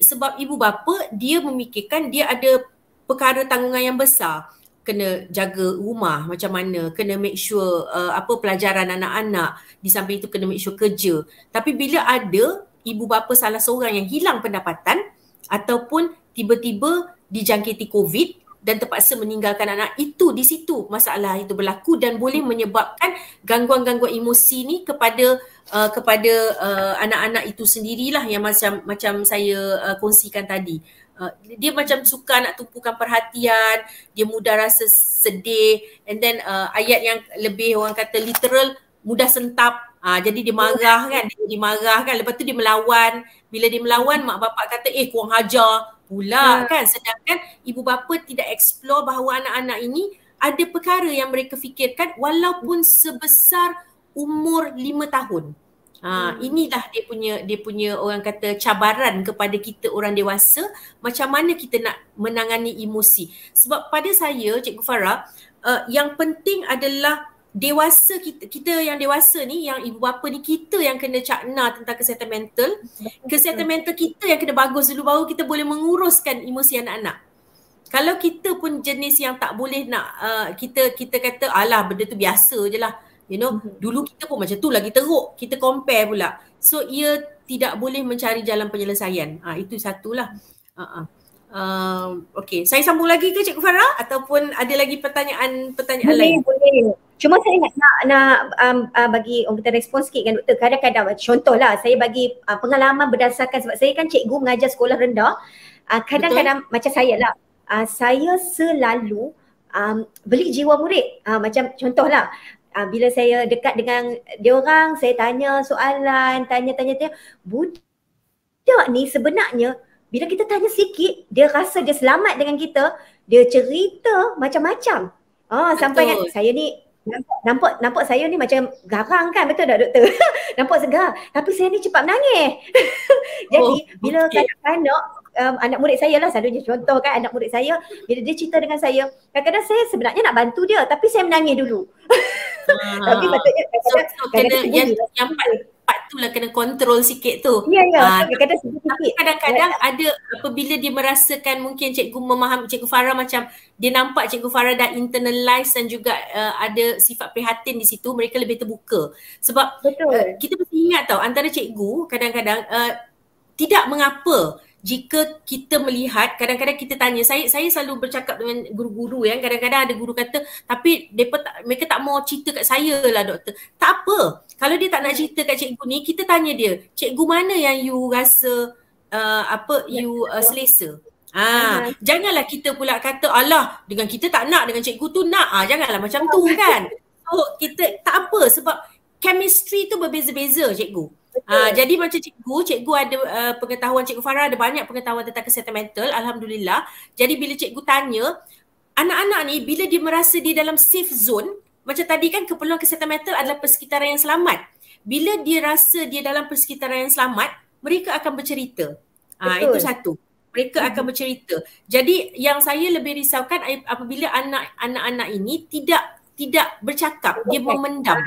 S3: sebab ibu bapa dia memikirkan dia ada perkara tanggungan yang besar kena jaga rumah macam mana kena make sure uh, apa pelajaran anak-anak di samping itu kena make sure kerja tapi bila ada ibu bapa salah seorang yang hilang pendapatan ataupun tiba-tiba dijangkiti covid dan terpaksa meninggalkan anak itu di situ masalah itu berlaku dan boleh menyebabkan gangguan-gangguan emosi ni kepada uh, kepada uh, anak-anak itu sendirilah yang macam macam saya uh, kongsikan tadi uh, dia macam suka nak tumpukan perhatian dia mudah rasa sedih and then uh, ayat yang lebih orang kata literal mudah sentap Ah, jadi dia marah kan, dia, dia marah kan. Lepas tu dia melawan. Bila dia melawan, mak bapak kata, eh kurang hajar pula hmm. kan sedangkan ibu bapa tidak explore bahawa anak-anak ini ada perkara yang mereka fikirkan walaupun sebesar umur lima tahun. Ha hmm. inilah dia punya dia punya orang kata cabaran kepada kita orang dewasa macam mana kita nak menangani emosi. Sebab pada saya Cikgu Farah uh, yang penting adalah dewasa kita, kita yang dewasa ni yang ibu bapa ni kita yang kena cakna tentang kesihatan mental kesihatan mental kita yang kena bagus dulu baru kita boleh menguruskan emosi anak-anak kalau kita pun jenis yang tak boleh nak uh, kita kita kata alah benda tu biasa je lah you know mm-hmm. dulu kita pun macam tu lagi teruk kita compare pula so ia tidak boleh mencari jalan penyelesaian ha, itu satulah uh-huh. Ah, ah. Um, okay, saya sambung lagi ke Cikgu Farah ataupun ada lagi pertanyaan-pertanyaan
S1: lain? Boleh, boleh. Cuma saya nak nak, nak um, uh, bagi orang kita respon sikit kan doktor. Kadang-kadang contohlah saya bagi uh, pengalaman berdasarkan sebab saya kan cikgu mengajar sekolah rendah. Uh, kadang-kadang Betul. macam saya lah. Uh, saya selalu um, beli jiwa murid. Uh, macam contohlah uh, bila saya dekat dengan dia orang saya tanya soalan, tanya-tanya-tanya. Budak ni sebenarnya bila kita tanya sikit dia rasa dia selamat dengan kita dia cerita macam-macam Oh, betul. sampai kan saya ni nampak, nampak nampak saya ni macam garang kan betul tak doktor [LAUGHS] nampak segar tapi saya ni cepat menangis [LAUGHS] jadi oh, bila okay. kanak-kanak Um, anak murid saya lah selalunya contoh kan anak murid saya bila dia cerita dengan saya kadang-kadang saya sebenarnya nak bantu dia tapi saya menangis dulu ha. [LAUGHS] tapi patutnya so, so kena yang, lah. yang, part,
S3: part tu lah kena kontrol sikit tu. Ya, ya. Ah, kadang-kadang yeah. ada apabila dia merasakan mungkin cikgu memahami, cikgu Farah macam dia nampak cikgu Farah dah internalize dan juga uh, ada sifat prihatin di situ, mereka lebih terbuka. Sebab Betul. Uh, kita mesti ingat tau antara cikgu kadang-kadang uh, tidak mengapa jika kita melihat kadang-kadang kita tanya saya saya selalu bercakap dengan guru-guru ya kadang-kadang ada guru kata tapi depa tak mereka tak mau cerita kat saya lah doktor tak apa kalau dia tak nak hmm. cerita kat cikgu ni kita tanya dia cikgu mana yang you rasa uh, apa you uh, selesa ha janganlah kita pula kata alah dengan kita tak nak dengan cikgu tu nak ah janganlah macam tu kan [LAUGHS] so kita tak apa sebab chemistry tu berbeza-beza cikgu. Ha, jadi macam cikgu, cikgu ada uh, pengetahuan cikgu Farah ada banyak pengetahuan tentang kesihatan mental, alhamdulillah. Jadi bila cikgu tanya, anak-anak ni bila dia merasa dia dalam safe zone, macam tadi kan keperluan kesihatan mental adalah persekitaran yang selamat. Bila dia rasa dia dalam persekitaran yang selamat, mereka akan bercerita. Ha, itu satu. Mereka hmm. akan bercerita. Jadi yang saya lebih risaukan apabila anak-anak ini tidak tidak bercakap dia memendam.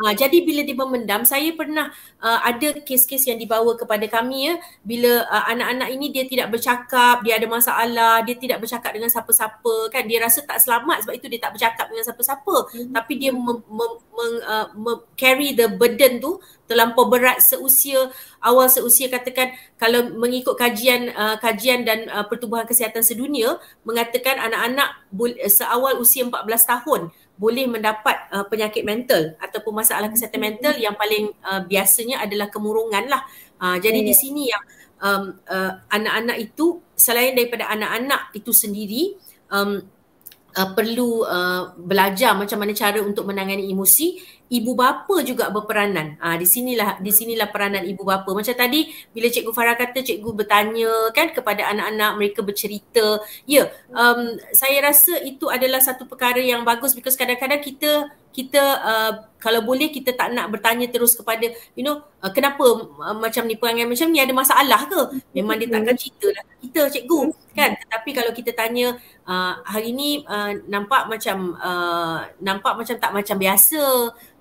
S3: Ha jadi bila dia memendam saya pernah uh, ada kes-kes yang dibawa kepada kami ya bila uh, anak-anak ini dia tidak bercakap, dia ada masalah, dia tidak bercakap dengan siapa-siapa kan dia rasa tak selamat sebab itu dia tak bercakap dengan siapa-siapa hmm tapi dia uh, carry the burden tu terlampau berat seusia awal seusia katakan kalau mengikut kajian uh, kajian dan uh, pertubuhan kesihatan sedunia mengatakan anak-anak seawal usia 14 tahun boleh mendapat uh, penyakit mental ataupun masalah kesihatan mental yang paling uh, biasanya adalah kemurungan lah. Uh, jadi di sini yang um, uh, anak-anak itu selain daripada anak-anak itu sendiri um, uh, perlu uh, belajar macam mana cara untuk menangani emosi ibu bapa juga berperanan uh, di sinilah di sinilah peranan ibu bapa macam tadi bila cikgu Farah kata cikgu bertanya kan kepada anak-anak mereka bercerita ya yeah, um, saya rasa itu adalah satu perkara yang bagus because kadang-kadang kita kita uh, kalau boleh kita tak nak bertanya terus kepada you know uh, kenapa uh, macam ni perangai macam ni ada masalah ke memang dia takkan cerita lah kita cikgu kan tetapi kalau kita tanya uh, hari ni uh, nampak macam uh, nampak macam tak macam biasa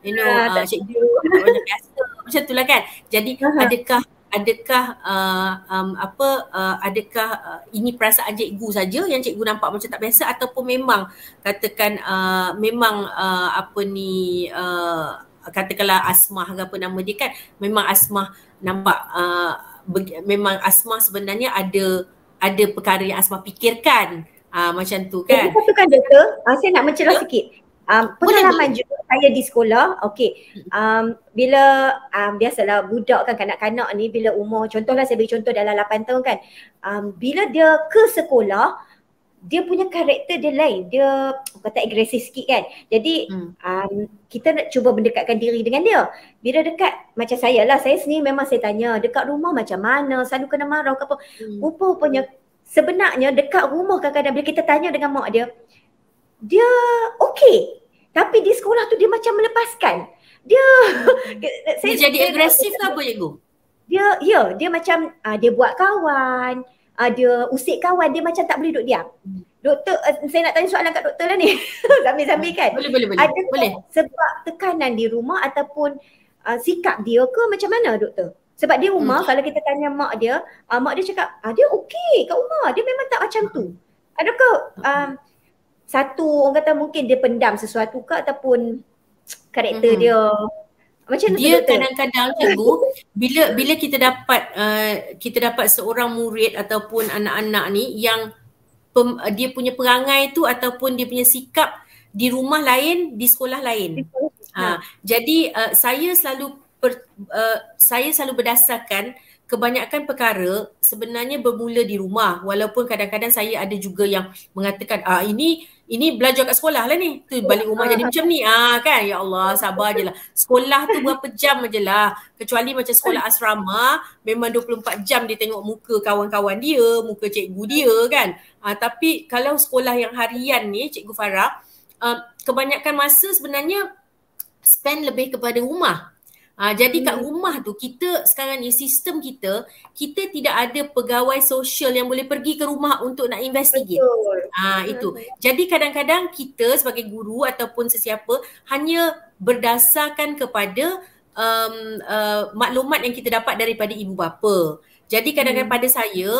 S3: you know ya, uh, cikgu tak macam biasa macam itulah kan jadi adakah adakah uh, um, apa uh, adakah uh, ini perasaan cikgu saja yang cikgu nampak macam tak biasa ataupun memang katakan uh, memang uh, apa ni uh, katakanlah asma ke apa nama dia kan memang asma nampak uh, be- memang asma sebenarnya ada ada perkara yang asmah fikirkan uh, macam tu kan. Jadi
S1: satu kan doktor, uh, saya nak mencerah sikit um, pengalaman boleh, juga saya di sekolah okey um, bila um, biasalah budak kan kanak-kanak ni bila umur contohlah saya beri contoh dalam 8 tahun kan um, bila dia ke sekolah dia punya karakter dia lain dia kata agresif sikit kan jadi hmm. um, kita nak cuba mendekatkan diri dengan dia bila dekat macam saya lah saya sendiri memang saya tanya dekat rumah macam mana selalu kena marah ke apa hmm. rupa-rupanya sebenarnya dekat rumah kadang-kadang bila kita tanya dengan mak dia dia okey tapi di sekolah tu dia macam melepaskan dia hmm. [LAUGHS] dia saya, jadi agresif ke lah apa cikgu dia ya dia macam uh, dia buat kawan uh, dia usik kawan dia macam tak boleh duduk diam doktor uh, saya nak tanya soalan kat doktor lah ni [LAUGHS] sambil-sambil ah, kan boleh boleh boleh Adakah boleh sebab tekanan di rumah ataupun uh, sikap dia ke macam mana doktor sebab dia rumah hmm. kalau kita tanya mak dia uh, mak dia cakap ah, dia okey kat rumah dia memang tak macam tu adakah um, uh, satu orang kata mungkin dia pendam sesuatu ke ataupun karakter hmm dia macam tu dia kadang-kadang tu
S3: bila bila kita dapat uh, kita dapat seorang murid ataupun anak-anak ni yang pem, uh, dia punya perangai tu ataupun dia punya sikap di rumah lain di sekolah lain ha. jadi uh, saya selalu per, uh, saya selalu berdasarkan uh, kebanyakan perkara sebenarnya bermula di rumah walaupun kadang-kadang saya ada juga yang mengatakan ah ini ini belajar kat sekolah lah ni. Tu ya. balik rumah jadi macam ni. [LAUGHS] Ah kan ya Allah sabar je lah. Sekolah tu berapa jam je lah. Kecuali macam sekolah asrama memang 24 jam dia tengok muka kawan-kawan dia, muka cikgu dia kan. Ah, tapi kalau sekolah yang harian ni cikgu Farah uh, kebanyakan masa sebenarnya spend lebih kepada rumah Ha, jadi kat hmm. rumah tu kita sekarang ni sistem kita kita tidak ada pegawai sosial yang boleh pergi ke rumah untuk nak investigate. Betul. Ha, itu. Hmm. Jadi kadang-kadang kita sebagai guru ataupun sesiapa hanya berdasarkan kepada um, uh, maklumat yang kita dapat daripada ibu bapa. Jadi kadang-kadang hmm. pada saya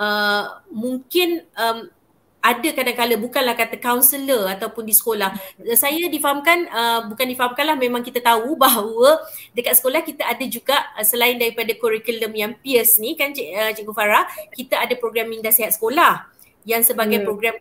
S3: uh, mungkin um, ada kadang-kadang bukanlah kata counselor ataupun di sekolah. Saya difahamkan uh, bukan difahamkanlah memang kita tahu [LAUGHS] bahawa dekat sekolah kita ada juga uh, selain daripada kurikulum yang Pierce ni kan cik uh, cikgu Farah, kita ada program minda sihat sekolah yang sebagai hmm. program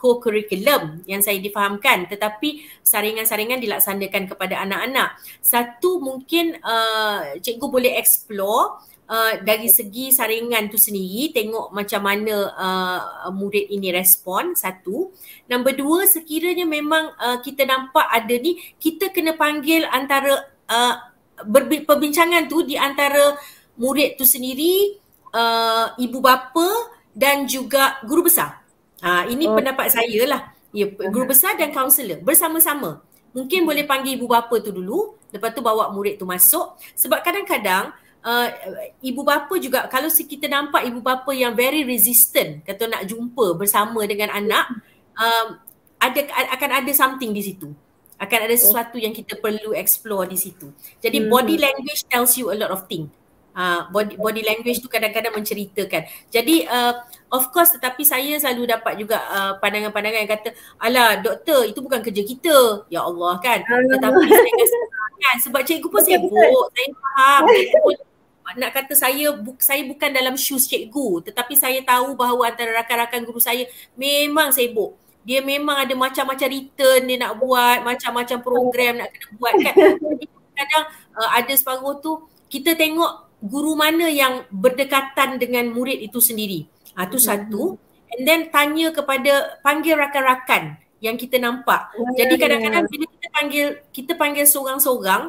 S3: co-curriculum yang saya difahamkan tetapi saringan-saringan dilaksanakan kepada anak-anak. Satu mungkin uh, cikgu boleh explore Uh, dari segi saringan tu sendiri tengok macam mana uh, murid ini respon satu nombor dua sekiranya memang uh, kita nampak ada ni kita kena panggil antara uh, perbincangan tu di antara murid tu sendiri uh, ibu bapa dan juga guru besar uh, ini oh. pendapat saya lah ya, guru besar dan kaunselor bersama-sama mungkin boleh panggil ibu bapa tu dulu lepas tu bawa murid tu masuk sebab kadang-kadang uh, ibu bapa juga kalau kita nampak ibu bapa yang very resistant kata nak jumpa bersama dengan anak uh, ada akan ada something di situ akan ada oh. sesuatu yang kita perlu explore di situ jadi hmm. body language tells you a lot of thing uh, body body language tu kadang-kadang menceritakan jadi uh, of course tetapi saya selalu dapat juga uh, pandangan-pandangan yang kata alah doktor itu bukan kerja kita ya Allah kan tetapi saya rasa kan sebab cikgu pun sibuk saya faham cikgu pun nak kata saya bu, saya bukan dalam shoes cikgu tetapi saya tahu bahawa antara rakan-rakan guru saya memang sibuk. Dia memang ada macam-macam return dia nak buat, macam-macam program nak kena buat kan. Kadang uh, ada separuh tu kita tengok guru mana yang berdekatan dengan murid itu sendiri. Ha, tu hmm satu. And then tanya kepada panggil rakan-rakan yang kita nampak. Ya, Jadi ya, ya, kadang-kadang bila kita panggil kita panggil seorang-seorang,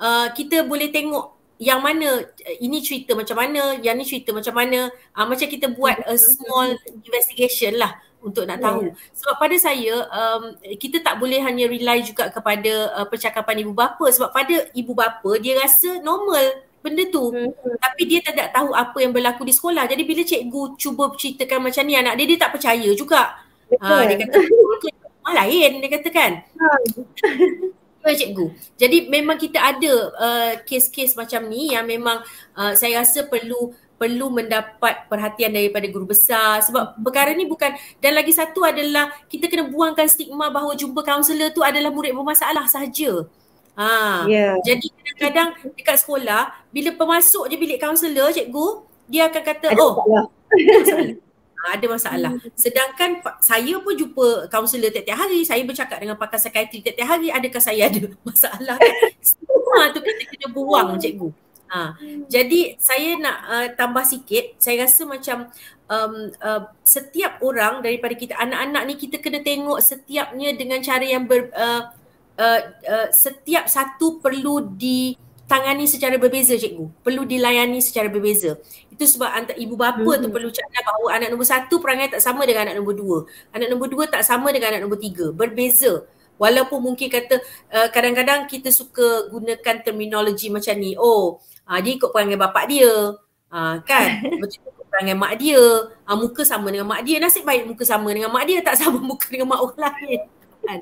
S3: uh, kita boleh tengok yang mana eh, ini cerita macam mana yang ni cerita macam mana uh, macam kita buat a small investigation lah untuk nak ya, tahu yeah. sebab pada saya um, kita tak boleh hanya rely juga kepada uh, percakapan ibu bapa sebab pada ibu bapa dia rasa normal benda tu mm-hmm. tapi dia tak tahu apa yang berlaku di sekolah jadi bila cikgu cuba ceritakan macam ni anak dia dia tak percaya juga ha, dia kata orang lain dia kata kan ha. [LAUGHS] Tuan Cikgu. Jadi memang kita ada uh, kes-kes macam ni yang memang uh, saya rasa perlu perlu mendapat perhatian daripada guru besar sebab perkara ni bukan dan lagi satu adalah kita kena buangkan stigma bahawa jumpa kaunselor tu adalah murid bermasalah sahaja. Ha. Yeah. Jadi kadang-kadang dekat sekolah bila pemasuk je bilik kaunselor cikgu dia akan kata ada oh. [LAUGHS] ada masalah. Hmm. Sedangkan saya pun jumpa kaunselor tiap-tiap hari, saya bercakap dengan pakar psikiatri tiap-tiap hari, adakah saya ada [LAUGHS] masalah? Semua tu kita kena buang hmm. cikgu. Ha. Hmm. Jadi saya nak uh, tambah sikit, saya rasa macam um, uh, setiap orang daripada kita, anak-anak ni kita kena tengok setiapnya dengan cara yang ber, uh, uh, uh, setiap satu perlu di tangani secara berbeza cikgu perlu dilayani secara berbeza itu sebab antara ibu bapa hmm. tu perlu cakap bahawa anak nombor satu perangai tak sama dengan anak nombor dua. Anak nombor dua tak sama dengan anak nombor tiga. Berbeza. Walaupun mungkin kata uh, kadang-kadang kita suka gunakan terminologi macam ni. Oh, uh, dia ikut perangai bapak dia. Uh, kan? [LAUGHS] Macam ikut perangai mak dia. Uh, muka sama dengan mak dia. Nasib baik muka sama dengan mak dia. Tak sama [LAUGHS] muka dengan mak orang lain. Kan?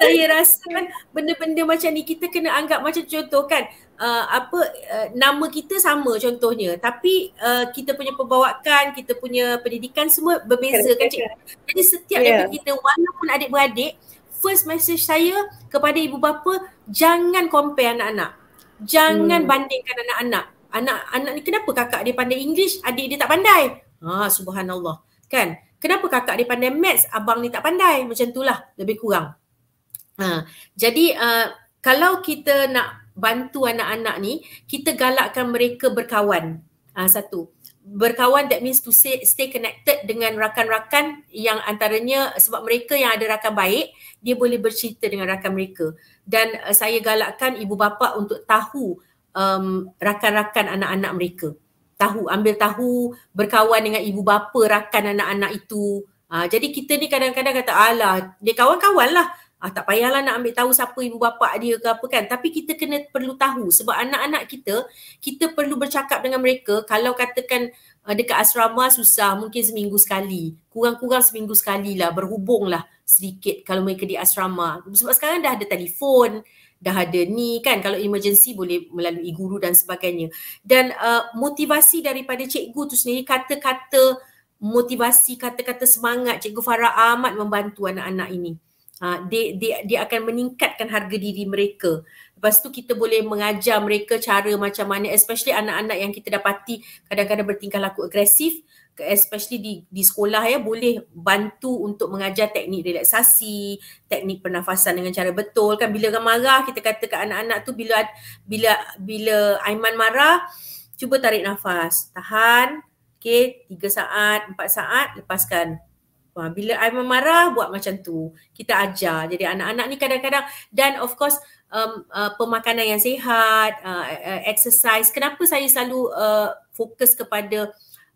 S3: saya rasa kan benda-benda macam ni kita kena anggap macam contoh kan uh, apa uh, nama kita sama contohnya tapi uh, kita punya pembawakan kita punya pendidikan semua berbeza kan cik jadi setiap yeah. daripada kita walaupun adik-beradik first message saya kepada ibu bapa jangan compare anak-anak jangan hmm. bandingkan anak-anak anak-anak ni kenapa kakak dia pandai english adik dia tak pandai ha ah, subhanallah kan kenapa kakak dia pandai maths abang ni tak pandai macam itulah lebih kurang ha jadi uh, kalau kita nak bantu anak-anak ni kita galakkan mereka berkawan uh, satu berkawan that means to stay, stay connected dengan rakan-rakan yang antaranya sebab mereka yang ada rakan baik dia boleh bercerita dengan rakan mereka dan uh, saya galakkan ibu bapa untuk tahu um, rakan-rakan anak-anak mereka tahu ambil tahu berkawan dengan ibu bapa rakan anak-anak itu uh, jadi kita ni kadang-kadang kata alah dia kawan-kawan lah Ah, tak payahlah nak ambil tahu siapa ibu bapa dia ke apa kan. Tapi kita kena perlu tahu sebab anak-anak kita, kita perlu bercakap dengan mereka kalau katakan uh, dekat asrama susah mungkin seminggu sekali. Kurang-kurang seminggu sekali lah berhubung lah sedikit kalau mereka di asrama. Sebab sekarang dah ada telefon, dah ada ni kan kalau emergency boleh melalui guru dan sebagainya. Dan uh, motivasi daripada cikgu tu sendiri kata-kata motivasi, kata-kata semangat Cikgu Farah amat membantu anak-anak ini. Ha, dia uh, dia dia akan meningkatkan harga diri mereka. Lepas tu kita boleh mengajar mereka cara macam mana especially anak-anak yang kita dapati kadang-kadang bertingkah laku agresif especially di di sekolah ya boleh bantu untuk mengajar teknik relaksasi, teknik pernafasan dengan cara betul kan bila kan marah kita kata ke anak-anak tu bila bila bila Aiman marah cuba tarik nafas, tahan, okey tiga saat, empat saat lepaskan. Ha, bila I memarah buat macam tu. Kita ajar. Jadi anak-anak ni kadang-kadang dan of course um, uh, pemakanan yang sihat, uh, uh, exercise. Kenapa saya selalu uh, fokus kepada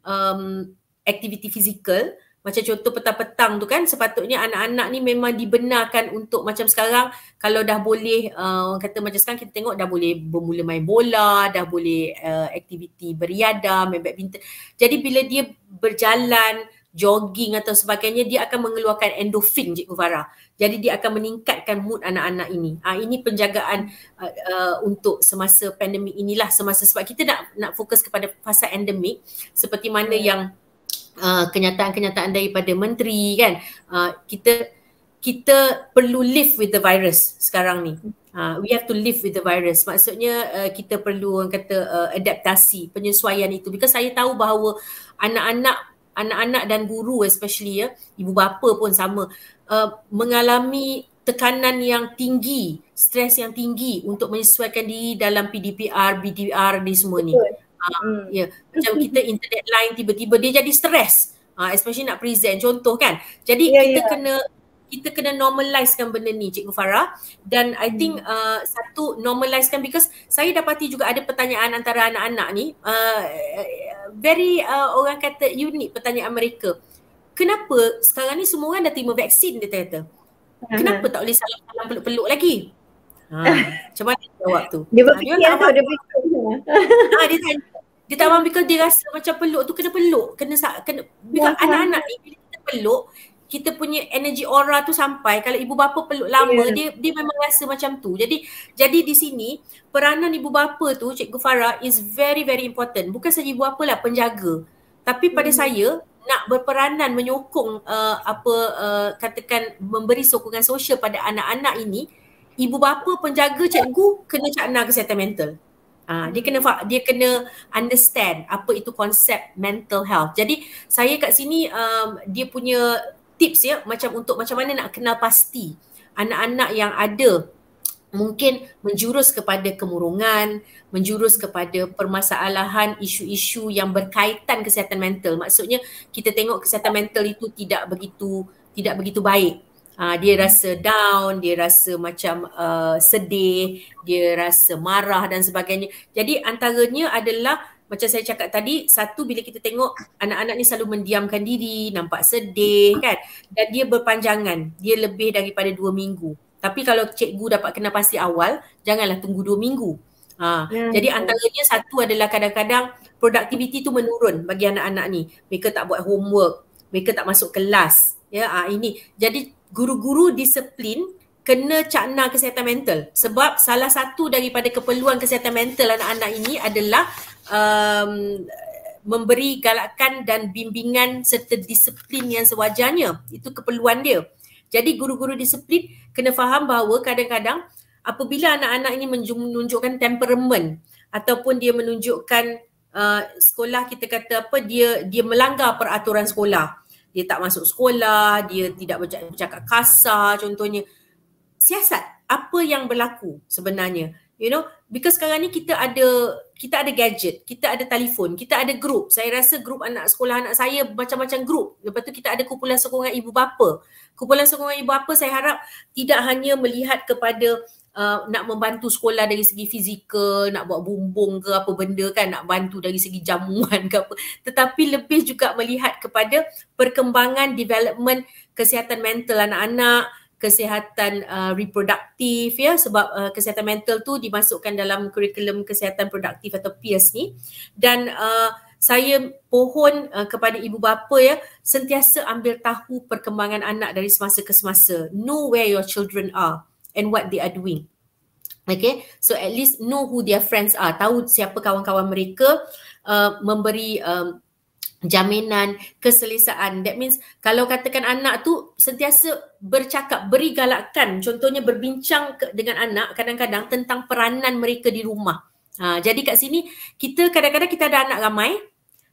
S3: um, aktiviti fizikal macam contoh petang-petang tu kan sepatutnya anak-anak ni memang dibenarkan untuk macam sekarang kalau dah boleh uh, orang kata macam sekarang kita tengok dah boleh bermula main bola, dah boleh uh, aktiviti beriada, main badminton. Jadi bila dia berjalan jogging atau sebagainya dia akan mengeluarkan endorfin cikgu Farah. Jadi dia akan meningkatkan mood anak-anak ini. Ah ini penjagaan uh, uh, untuk semasa pandemik inilah semasa sebab kita nak nak fokus kepada fasa endemik seperti mana ya. yang uh, kenyataan-kenyataan daripada menteri kan. Uh, kita kita perlu live with the virus sekarang ni. Uh, we have to live with the virus. Maksudnya uh, kita perlu orang kata uh, adaptasi, penyesuaian itu because saya tahu bahawa anak-anak anak-anak dan guru especially ya ibu bapa pun sama uh, mengalami tekanan yang tinggi stres yang tinggi untuk menyesuaikan diri dalam PDPR BDR ni semua ni ah, hmm. ya macam kita internet line tiba-tiba dia jadi stres uh, especially nak present contoh kan jadi yeah, kita yeah. kena kita kena normalisekan benda ni Cikgu Farah dan I hmm. think uh, satu normalisekan because saya dapati juga ada pertanyaan antara anak-anak ni uh, very uh, orang kata unik pertanyaan mereka. Kenapa sekarang ni semua orang dah terima vaksin dia kata. Hmm. Kenapa tak boleh salam-salam peluk-peluk lagi? Ha, [LAUGHS] macam mana jawab tu? Dia berfikir ha, dia tahu, dia berfikir. [LAUGHS] Ha, dia tanya. Dia tak faham because dia rasa macam peluk tu kena peluk. Kena, kena, kena, ya, kena anak-anak ni bila kita peluk, kita punya energy aura tu sampai kalau ibu bapa peluk lama yeah. dia dia memang rasa macam tu jadi jadi di sini peranan ibu bapa tu cikgu Farah is very very important bukan saja ibu bapa lah penjaga tapi pada hmm. saya nak berperanan menyokong uh, apa uh, katakan memberi sokongan sosial pada anak-anak ini ibu bapa penjaga cikgu kena cakna kesihatan mental Ha, dia kena dia kena understand apa itu konsep mental health. Jadi saya kat sini um, dia punya tips ya macam untuk macam mana nak kenal pasti anak-anak yang ada mungkin menjurus kepada kemurungan, menjurus kepada permasalahan isu-isu yang berkaitan kesihatan mental. Maksudnya kita tengok kesihatan mental itu tidak begitu tidak begitu baik. Uh, dia rasa down, dia rasa macam uh, sedih, dia rasa marah dan sebagainya. Jadi antaranya adalah macam saya cakap tadi satu bila kita tengok anak-anak ni selalu mendiamkan diri nampak sedih kan dan dia berpanjangan dia lebih daripada dua minggu tapi kalau cikgu dapat kena pasti awal janganlah tunggu dua minggu ha. yeah. jadi antaranya satu adalah kadang-kadang produktiviti tu menurun bagi anak-anak ni mereka tak buat homework mereka tak masuk kelas ya ha, ini jadi guru-guru disiplin kena cakna kesihatan mental sebab salah satu daripada keperluan kesihatan mental anak-anak ini adalah um, memberi galakan dan bimbingan serta disiplin yang sewajarnya. Itu keperluan dia. Jadi guru-guru disiplin kena faham bahawa kadang-kadang apabila anak-anak ini menunjukkan temperament ataupun dia menunjukkan uh, sekolah kita kata apa dia dia melanggar peraturan sekolah. Dia tak masuk sekolah, dia tidak bercakap kasar contohnya. Siasat apa yang berlaku sebenarnya? You know, because sekarang ni kita ada kita ada gadget, kita ada telefon, kita ada grup. Saya rasa grup anak sekolah anak saya macam-macam grup. Lepas tu kita ada kumpulan sokongan ibu bapa. Kumpulan sokongan ibu bapa saya harap tidak hanya melihat kepada uh, nak membantu sekolah dari segi fizikal, nak buat bumbung ke apa benda kan, nak bantu dari segi jamuan ke apa. Tetapi lebih juga melihat kepada perkembangan development kesihatan mental anak-anak, kesihatan uh, reproduktif ya sebab uh, kesihatan mental tu dimasukkan dalam kurikulum kesihatan produktif atau PS ni dan uh, saya pohon uh, kepada ibu bapa ya sentiasa ambil tahu perkembangan anak dari semasa ke semasa know where your children are and what they are doing okay so at least know who their friends are tahu siapa kawan-kawan mereka uh, memberi um, jaminan keselesaan that means kalau katakan anak tu sentiasa bercakap beri galakan contohnya berbincang ke, dengan anak kadang-kadang tentang peranan mereka di rumah ha, jadi kat sini kita kadang-kadang kita ada anak ramai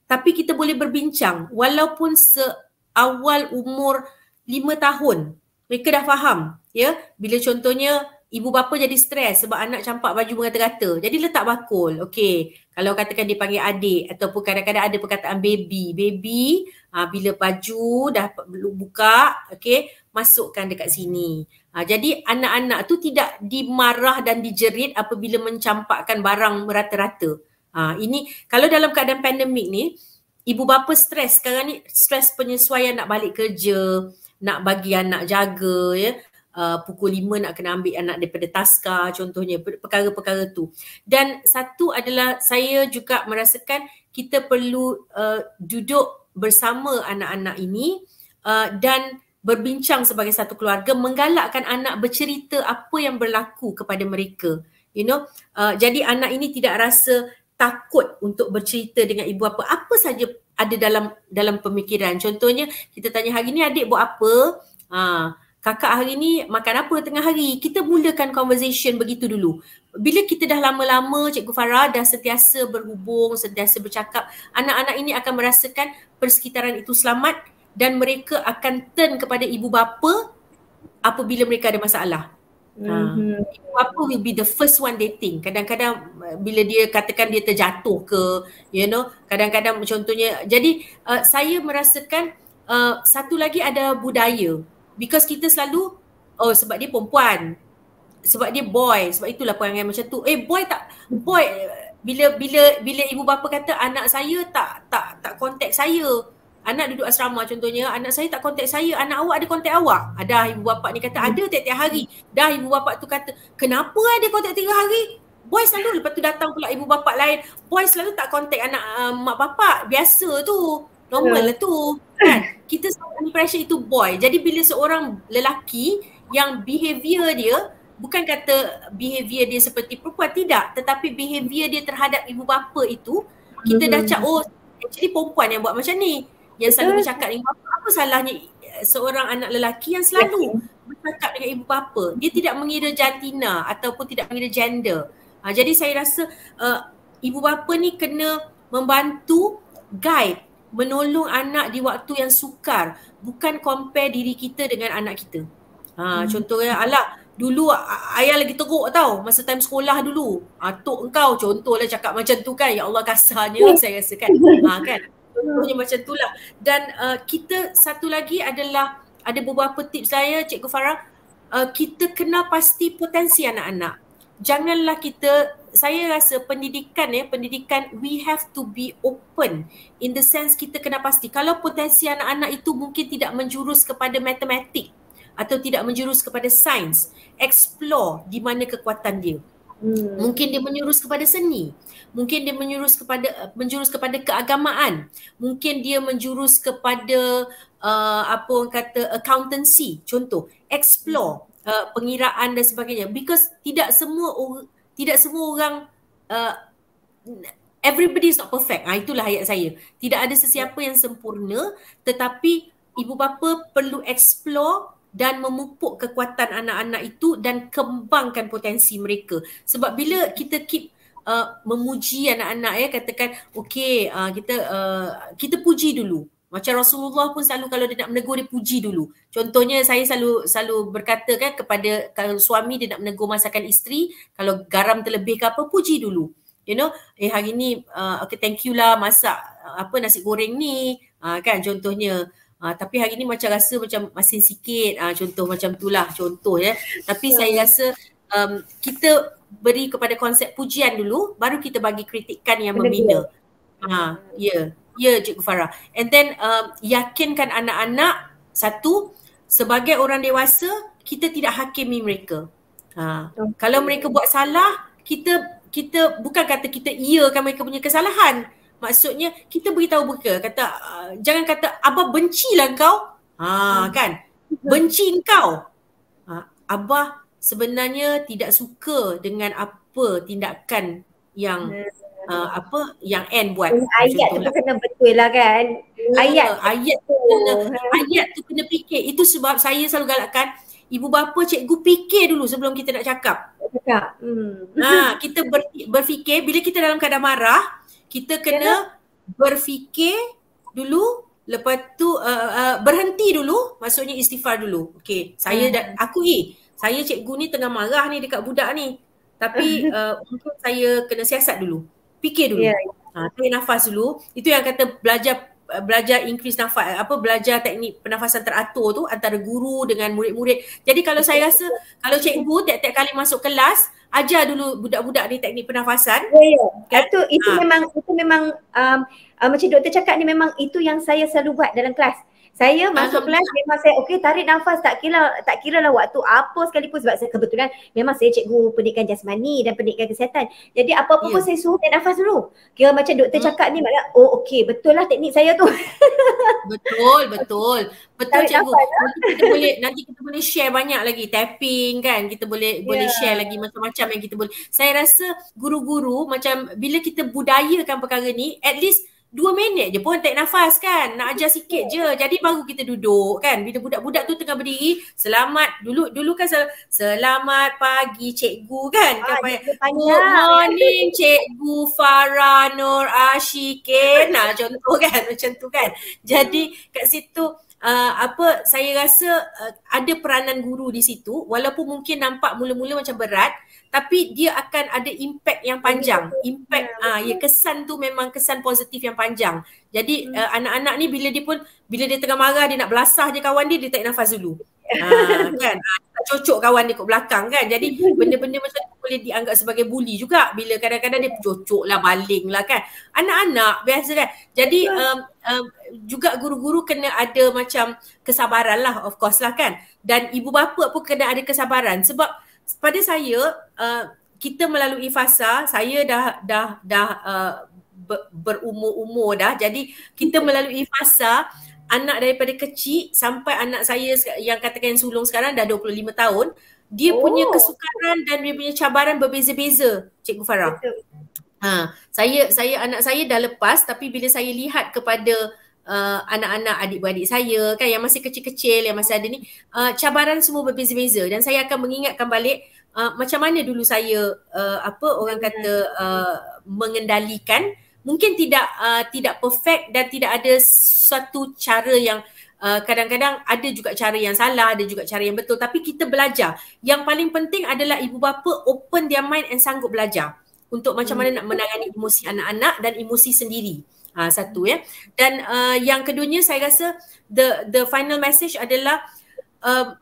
S3: tapi kita boleh berbincang walaupun seawal umur lima tahun mereka dah faham ya bila contohnya ibu bapa jadi stres sebab anak campak baju mengata-kata jadi letak bakul okey kalau katakan dipanggil adik ataupun kadang-kadang ada perkataan baby baby ha, bila baju dah buka okey masukkan dekat sini ha, jadi anak-anak tu tidak dimarah dan dijerit apabila mencampakkan barang merata-rata ha, ini kalau dalam keadaan pandemik ni ibu bapa stres sekarang ni stres penyesuaian nak balik kerja nak bagi anak jaga ya uh, pukul 5 nak kena ambil anak daripada taska contohnya perkara-perkara tu. Dan satu adalah saya juga merasakan kita perlu uh, duduk bersama anak-anak ini uh, dan berbincang sebagai satu keluarga menggalakkan anak bercerita apa yang berlaku kepada mereka. You know, uh, jadi anak ini tidak rasa takut untuk bercerita dengan ibu apa apa saja ada dalam dalam pemikiran. Contohnya kita tanya hari ni adik buat apa? Ah kakak hari ni makan apa tengah hari? Kita mulakan conversation begitu dulu. Bila kita dah lama-lama Cikgu Farah dah sentiasa berhubung, setiasa bercakap, anak-anak ini akan merasakan persekitaran itu selamat dan mereka akan turn kepada ibu bapa apabila mereka ada masalah.
S1: Mm-hmm. Ha. Mhm.
S3: Ibu bapa will be the first one they think. Kadang-kadang eh, bila dia katakan dia terjatuh ke, you know, kadang-kadang contohnya. Jadi uh, saya merasakan uh, satu lagi ada budaya because kita selalu oh sebab dia perempuan sebab dia boy sebab itulah perangai macam tu eh boy tak boy bila bila bila ibu bapa kata anak saya tak tak tak kontak saya anak duduk asrama contohnya anak saya tak kontak saya anak awak ada kontak awak ada ah, ibu bapa ni kata ada tiap-tiap hari dah ibu bapa tu kata kenapa ada kontak tiga hari boy selalu lepas tu datang pula ibu bapa lain boy selalu tak kontak anak uh, mak bapa biasa tu normal lah
S1: tu kan
S3: kita sangat impression itu boy jadi bila seorang lelaki yang behavior dia bukan kata behavior dia seperti perempuan tidak tetapi behavior dia terhadap ibu bapa itu kita mm-hmm. dah hmm. cakap. oh actually perempuan yang buat macam ni yang selalu bercakap dengan ibu bapa apa salahnya eh, seorang anak lelaki yang selalu bercakap dengan ibu bapa dia tidak mengira jantina ataupun tidak mengira gender ha, jadi saya rasa uh, ibu bapa ni kena membantu guide menolong anak di waktu yang sukar bukan compare diri kita dengan anak kita. Ha hmm. contohnya alah dulu ayah lagi teruk tau masa time sekolah dulu. Atuk ah, ha, engkau contohlah cakap macam tu kan. Ya Allah kasarnya hmm. saya rasa kan. Ha [LAUGHS] kan. Contohnya macam itulah. Dan uh, kita satu lagi adalah ada beberapa tips saya lah Cikgu Farah uh, kita kenal pasti potensi anak-anak janganlah kita saya rasa pendidikan ya pendidikan we have to be open in the sense kita kena pasti kalau potensi anak-anak itu mungkin tidak menjurus kepada matematik atau tidak menjurus kepada sains explore di mana kekuatan dia
S1: hmm. mungkin
S3: dia menjurus kepada seni mungkin dia menjurus kepada menjurus kepada keagamaan mungkin dia menjurus kepada uh, apa orang kata accountancy contoh explore uh, pengiraan dan sebagainya because tidak semua tidak semua orang uh, everybody is not perfect ah itulah ayat saya tidak ada sesiapa yang sempurna tetapi ibu bapa perlu explore dan memupuk kekuatan anak-anak itu dan kembangkan potensi mereka sebab bila kita keep Uh, memuji anak-anak ya katakan okey uh, kita uh, kita puji dulu macam Rasulullah pun selalu kalau dia nak menegur dia puji dulu. Contohnya saya selalu selalu berkata kan kepada kalau suami dia nak menegur masakan isteri, kalau garam terlebih ke apa puji dulu. You know, eh hari ni uh, okay thank you lah masak uh, apa nasi goreng ni. Uh, kan contohnya uh, tapi hari ni macam rasa macam masin sikit uh, contoh macam tu lah contoh ya. Tapi yeah. saya rasa um, kita beri kepada konsep pujian dulu baru kita bagi kritikan yang membina. Ha, ya. Yeah. Ya, Cikgu Farah. And then uh, yakinkan anak-anak satu sebagai orang dewasa kita tidak hakimi mereka. Ha. Kalau mereka buat salah, kita kita bukan kata kita iakan mereka punya kesalahan. Maksudnya kita beritahu mereka kata uh, jangan kata abah bencilah kau. Ha hmm. kan? Benci kau. Ha, abah sebenarnya tidak suka dengan apa tindakan yang uh, apa yang N buat. Hmm, ayat tu lah. kena betul lah kan. Hmm, ayat uh, ayat tu kena ayat tu kena fikir. Itu sebab saya selalu galakkan ibu bapa cikgu fikir dulu sebelum kita nak cakap. Cakap. Hmm. Ha, kita ber, berfikir bila kita dalam keadaan marah, kita kena ya. berfikir dulu lepas tu uh, uh, berhenti dulu maksudnya istighfar dulu. Okey, saya hmm. dan aku i saya cikgu ni tengah marah ni dekat budak ni. Tapi uh, [LAUGHS] untuk saya kena siasat dulu fikir dulu. Yeah. Ya. Ha, tarik nafas dulu. Itu yang kata belajar belajar increase nafas apa belajar teknik pernafasan teratur tu antara guru dengan murid-murid. Jadi kalau saya rasa kalau cikgu tiap-tiap
S1: kali masuk kelas ajar dulu budak-budak ni teknik pernafasan. Ya ya. Kan? Itu itu ha. memang itu memang um, uh, macam doktor cakap ni memang itu yang saya selalu buat dalam kelas. Saya masuk kelas memang saya okey tarik nafas tak kira tak kira lah waktu apa sekalipun sebab saya kebetulan memang saya cikgu pendidikan jasmani dan pendidikan kesihatan. Jadi apa pun yeah. pun saya suruh tarik nafas dulu. Kira macam doktor hmm. cakap ni maknanya oh okey betul lah teknik saya tu. [LAUGHS] betul betul. Betul tarik cikgu. Nafas, kita boleh
S3: nanti kita boleh share banyak lagi tapping kan. Kita boleh yeah. boleh share lagi macam-macam yang kita boleh. Saya rasa guru-guru macam bila kita budayakan perkara ni at least Dua minit je pun tak nafas kan nak ajar sikit je jadi baru kita duduk kan bila budak-budak tu tengah berdiri selamat dulu dulu kan sel- selamat pagi cikgu kan ah, kan ya, good morning cikgu Farah Nur Ashikin nah, contoh [LAUGHS] kan macam tu kan jadi hmm. kat situ Uh, apa saya rasa uh, ada peranan guru di situ walaupun mungkin nampak mula-mula macam berat tapi dia akan ada impak yang panjang impak ya, ah ya kesan tu memang kesan positif yang panjang jadi hmm. uh, anak-anak ni bila dia pun bila dia tengah marah dia nak belasah je kawan dia dia tak nafas dulu ha, [LAUGHS] kan ah, cocok kawan dia kat belakang kan jadi [LAUGHS] benda-benda macam tu boleh dianggap sebagai bully juga bila kadang-kadang dia cocok lah baling lah kan anak-anak biasa kan jadi um, um, juga guru-guru kena ada macam kesabaran lah of course lah kan dan ibu bapa pun kena ada kesabaran sebab pada saya uh, kita melalui fasa saya dah dah dah uh, berumur-umur dah jadi kita hmm. melalui fasa anak daripada kecil sampai anak saya yang katakan sulung sekarang dah 25 tahun dia oh. punya kesukaran dan dia punya cabaran berbeza-beza cikgu Farah. Ha saya saya anak saya dah lepas tapi bila saya lihat kepada uh, anak-anak adik-beradik saya kan yang masih kecil-kecil yang masih ada ni uh, cabaran semua berbeza-beza dan saya akan mengingatkan balik uh, macam mana dulu saya uh, apa orang kata uh, mengendalikan mungkin tidak uh, tidak perfect dan tidak ada satu cara yang uh, kadang-kadang ada juga cara yang salah ada juga cara yang betul tapi kita belajar yang paling penting adalah ibu bapa open their mind and sanggup belajar untuk macam hmm. mana nak menangani emosi anak-anak dan emosi sendiri. Ha, satu ya. Dan uh, yang keduanya saya rasa the the final message adalah uh,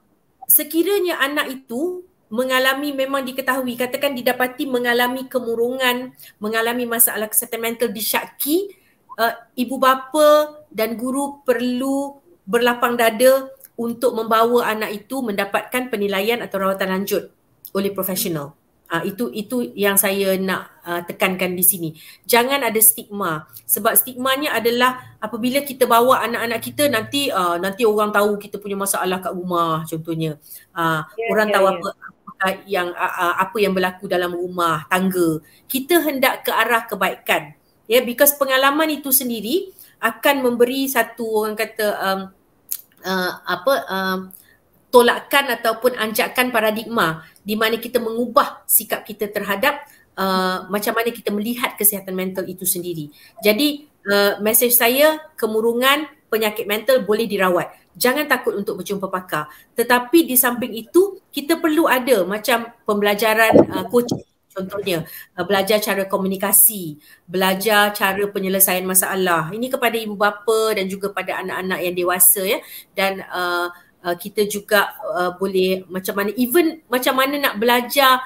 S3: sekiranya anak itu mengalami memang diketahui katakan didapati mengalami kemurungan, mengalami masalah kesihatan mental disyaki, uh, ibu bapa dan guru perlu berlapang dada untuk membawa anak itu mendapatkan penilaian atau rawatan lanjut oleh profesional. Uh, itu itu yang saya nak uh, tekankan di sini. Jangan ada stigma. Sebab stigmanya adalah apabila kita bawa anak-anak kita nanti uh, nanti orang tahu kita punya masalah kat rumah contohnya. Uh, yeah, orang yeah, tahu yeah. apa yang apa yang berlaku dalam rumah tangga. Kita hendak ke arah kebaikan. Ya yeah, because pengalaman itu sendiri akan memberi satu orang kata um, uh, apa uh, um, tolakkan ataupun anjakkan paradigma di mana kita mengubah sikap kita terhadap Uh, macam mana kita melihat kesihatan mental itu sendiri. Jadi uh, message saya kemurungan penyakit mental boleh dirawat. Jangan takut untuk berjumpa pakar. Tetapi di samping itu kita perlu ada macam pembelajaran uh, coaching contohnya uh, belajar cara komunikasi, belajar cara penyelesaian masalah. Ini kepada ibu bapa dan juga pada anak-anak yang dewasa ya dan uh, Uh, kita juga uh, boleh macam mana even macam mana nak belajar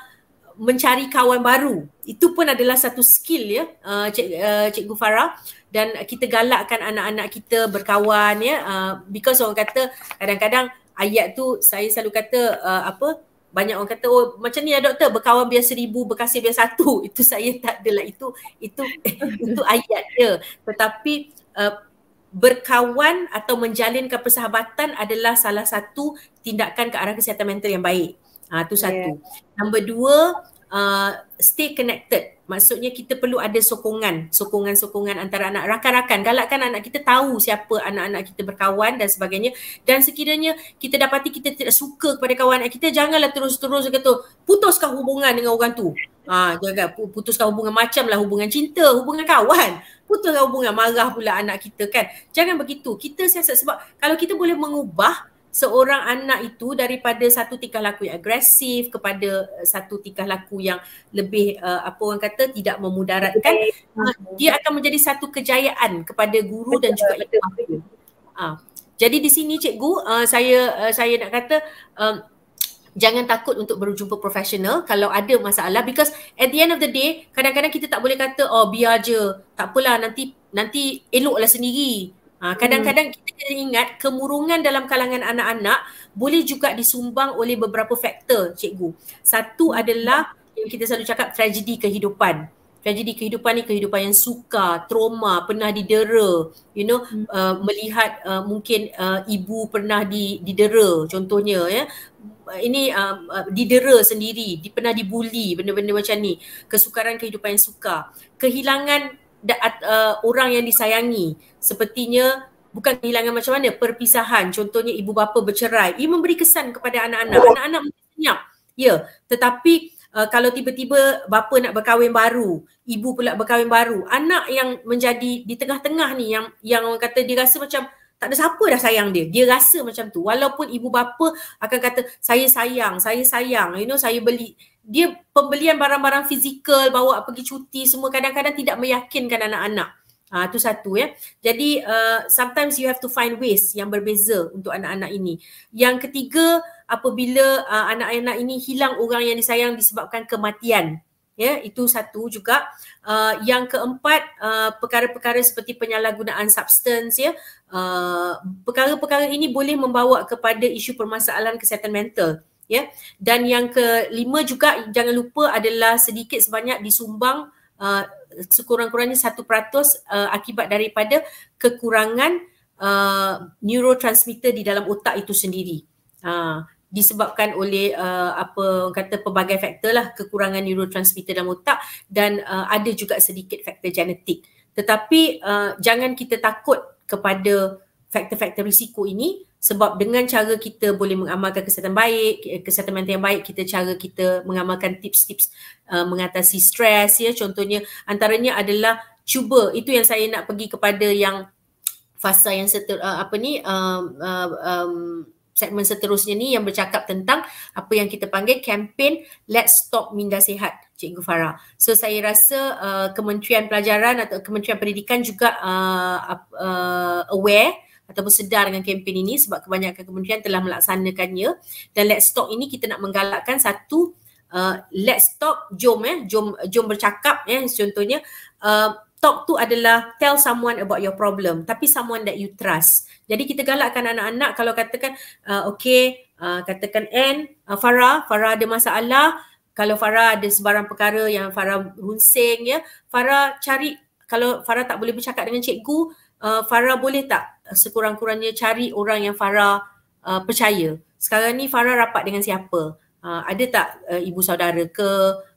S3: mencari kawan baru. Itu pun adalah satu skill ya, uh, cik, uh, Cikgu Farah. Dan kita galakkan anak-anak kita berkawan ya. Uh, because orang kata kadang-kadang ayat tu saya selalu kata uh, apa, banyak orang kata, oh macam ni ya doktor, berkawan biar seribu, berkasih biar satu. [LAUGHS] Itu saya tak adalah. Itu, itu, [LAUGHS] itu ayat dia. Tetapi uh, berkawan atau menjalinkan persahabatan adalah salah satu tindakan ke arah kesihatan mental yang baik. Ha, tu satu. Yeah. Nombor dua, uh, stay connected. Maksudnya kita perlu ada sokongan. Sokongan-sokongan antara anak. Rakan-rakan. Galakkan anak kita tahu siapa anak-anak kita berkawan dan sebagainya. Dan sekiranya kita dapati kita tidak suka kepada kawan anak kita, janganlah terus-terus kata putuskan hubungan dengan orang tu. Ha, ah, jangan putuskan hubungan macam lah hubungan cinta, hubungan kawan. Putuskan hubungan marah pula anak kita kan. Jangan begitu. Kita siasat sebab kalau kita boleh mengubah seorang anak itu daripada satu tingkah laku yang agresif kepada eh, satu tingkah laku yang lebih uh, apa orang kata tidak memudaratkan okay. uh, ah, dia akan menjadi satu kejayaan kepada guru betul, dan juga ibu. Uh, jadi di sini cikgu uh, saya uh, saya nak kata um, jangan takut untuk berjumpa profesional kalau ada masalah because at the end of the day kadang-kadang kita tak boleh kata oh biar je tak apalah nanti nanti eloklah sendiri Ah, kadang-kadang hmm. kita kena ingat kemurungan dalam kalangan anak-anak boleh juga disumbang oleh beberapa faktor cikgu. Satu hmm. adalah yang kita selalu cakap tragedi kehidupan. Tragedi kehidupan ni kehidupan yang suka, trauma, pernah didera, you know, hmm. uh, melihat uh, mungkin uh, ibu pernah di didera contohnya ya. Ini um, uh, didera sendiri, pernah dibuli, benda-benda macam ni. Kesukaran kehidupan yang suka. Kehilangan da, uh, orang yang disayangi sepertinya bukan kehilangan macam mana perpisahan contohnya ibu bapa bercerai ia memberi kesan kepada anak-anak oh. anak-anak senyap ya tetapi uh, kalau tiba-tiba bapa nak berkahwin baru ibu pula berkahwin baru anak yang menjadi di tengah-tengah ni yang yang orang kata dia rasa macam tak ada siapa dah sayang dia dia rasa macam tu walaupun ibu bapa akan kata saya sayang saya sayang you know saya beli dia pembelian barang-barang fizikal bawa pergi cuti semua kadang-kadang tidak meyakinkan anak-anak ha, tu satu ya jadi uh, sometimes you have to find ways yang berbeza untuk anak-anak ini yang ketiga apabila uh, anak-anak ini hilang orang yang disayang disebabkan kematian ya itu satu juga uh, yang keempat uh, perkara-perkara seperti penyalahgunaan substance ya uh, perkara-perkara ini boleh membawa kepada isu permasalahan kesihatan mental ya dan yang kelima juga jangan lupa adalah sedikit sebanyak disumbang uh, sekurang-kurangnya satu uh, akibat daripada kekurangan uh, neurotransmitter di dalam otak itu sendiri uh, disebabkan oleh uh, apa kata pelbagai faktor lah kekurangan neurotransmitter dalam otak dan uh, ada juga sedikit faktor genetik tetapi uh, jangan kita takut kepada faktor-faktor risiko ini sebab dengan cara kita boleh mengamalkan kesihatan baik eh, kesihatan mental yang baik kita cara kita mengamalkan tips-tips uh, mengatasi stres ya contohnya antaranya adalah cuba itu yang saya nak pergi kepada yang fasa yang seter, uh, apa ni um, uh, um, segmen seterusnya ni yang bercakap tentang apa yang kita panggil kempen let's stop minda sehat cikgu Farah. So saya rasa uh, Kementerian Pelajaran atau Kementerian Pendidikan juga uh, uh, aware ataupun sedar dengan kempen ini sebab kebanyakan kementerian telah melaksanakannya dan let's talk ini kita nak menggalakkan satu uh, let's talk jom ya eh, jom jom bercakap ya eh, contohnya uh, talk tu adalah tell someone about your problem tapi someone that you trust jadi kita galakkan anak-anak kalau katakan uh, okay uh, katakan N uh, Farah Farah ada masalah kalau Farah ada sebarang perkara yang Farah runsing ya Farah cari kalau Farah tak boleh bercakap dengan cikgu uh, Farah boleh tak sekurang-kurangnya cari orang yang Farah uh, percaya. Sekarang ni Farah rapat dengan siapa? Uh, ada tak uh, ibu saudara ke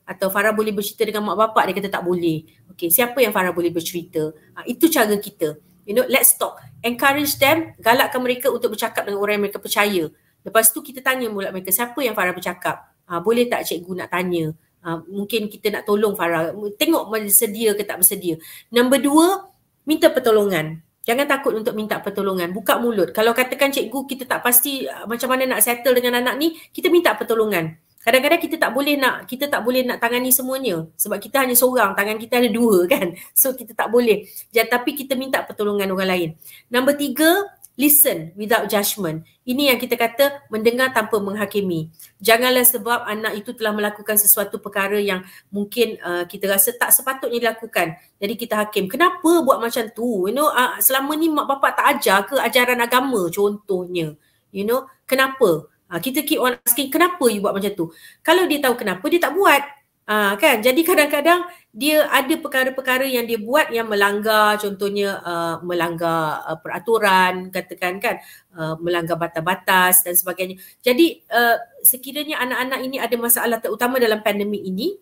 S3: atau Farah boleh bercerita dengan mak bapak dia kata tak boleh. okay siapa yang Farah boleh bercerita? Uh, itu cara kita. You know, let's talk. Encourage them, galakkan mereka untuk bercakap dengan orang yang mereka percaya. Lepas tu kita tanya mula mereka siapa yang Farah bercakap? Uh, boleh tak cikgu nak tanya? Uh, mungkin kita nak tolong Farah. Tengok bersedia ke tak bersedia. Number dua, minta pertolongan. Jangan takut untuk minta pertolongan. Buka mulut. Kalau katakan cikgu kita tak pasti ah, macam mana nak settle dengan anak ni, kita minta pertolongan. Kadang-kadang kita tak boleh nak kita tak boleh nak tangani semuanya sebab kita hanya seorang, tangan kita ada dua [LAUGHS] kan. So kita tak boleh. Jadi tapi kita minta pertolongan orang lain. Nombor tiga, listen without judgement. Ini yang kita kata mendengar tanpa menghakimi. Janganlah sebab anak itu telah melakukan sesuatu perkara yang mungkin uh, kita rasa tak sepatutnya dilakukan. Jadi kita hakim. Kenapa buat macam tu? You know, uh, selama ni mak bapak tak ajar ke ajaran agama contohnya? You know, kenapa? Uh, kita keep on asking kenapa you buat macam tu? Kalau dia tahu kenapa, dia tak buat uh, kan jadi kadang-kadang dia ada perkara-perkara yang dia buat yang melanggar contohnya uh, melanggar uh, peraturan katakan kan uh, melanggar batas-batas dan sebagainya. Jadi uh, sekiranya anak-anak ini ada masalah terutama dalam pandemik ini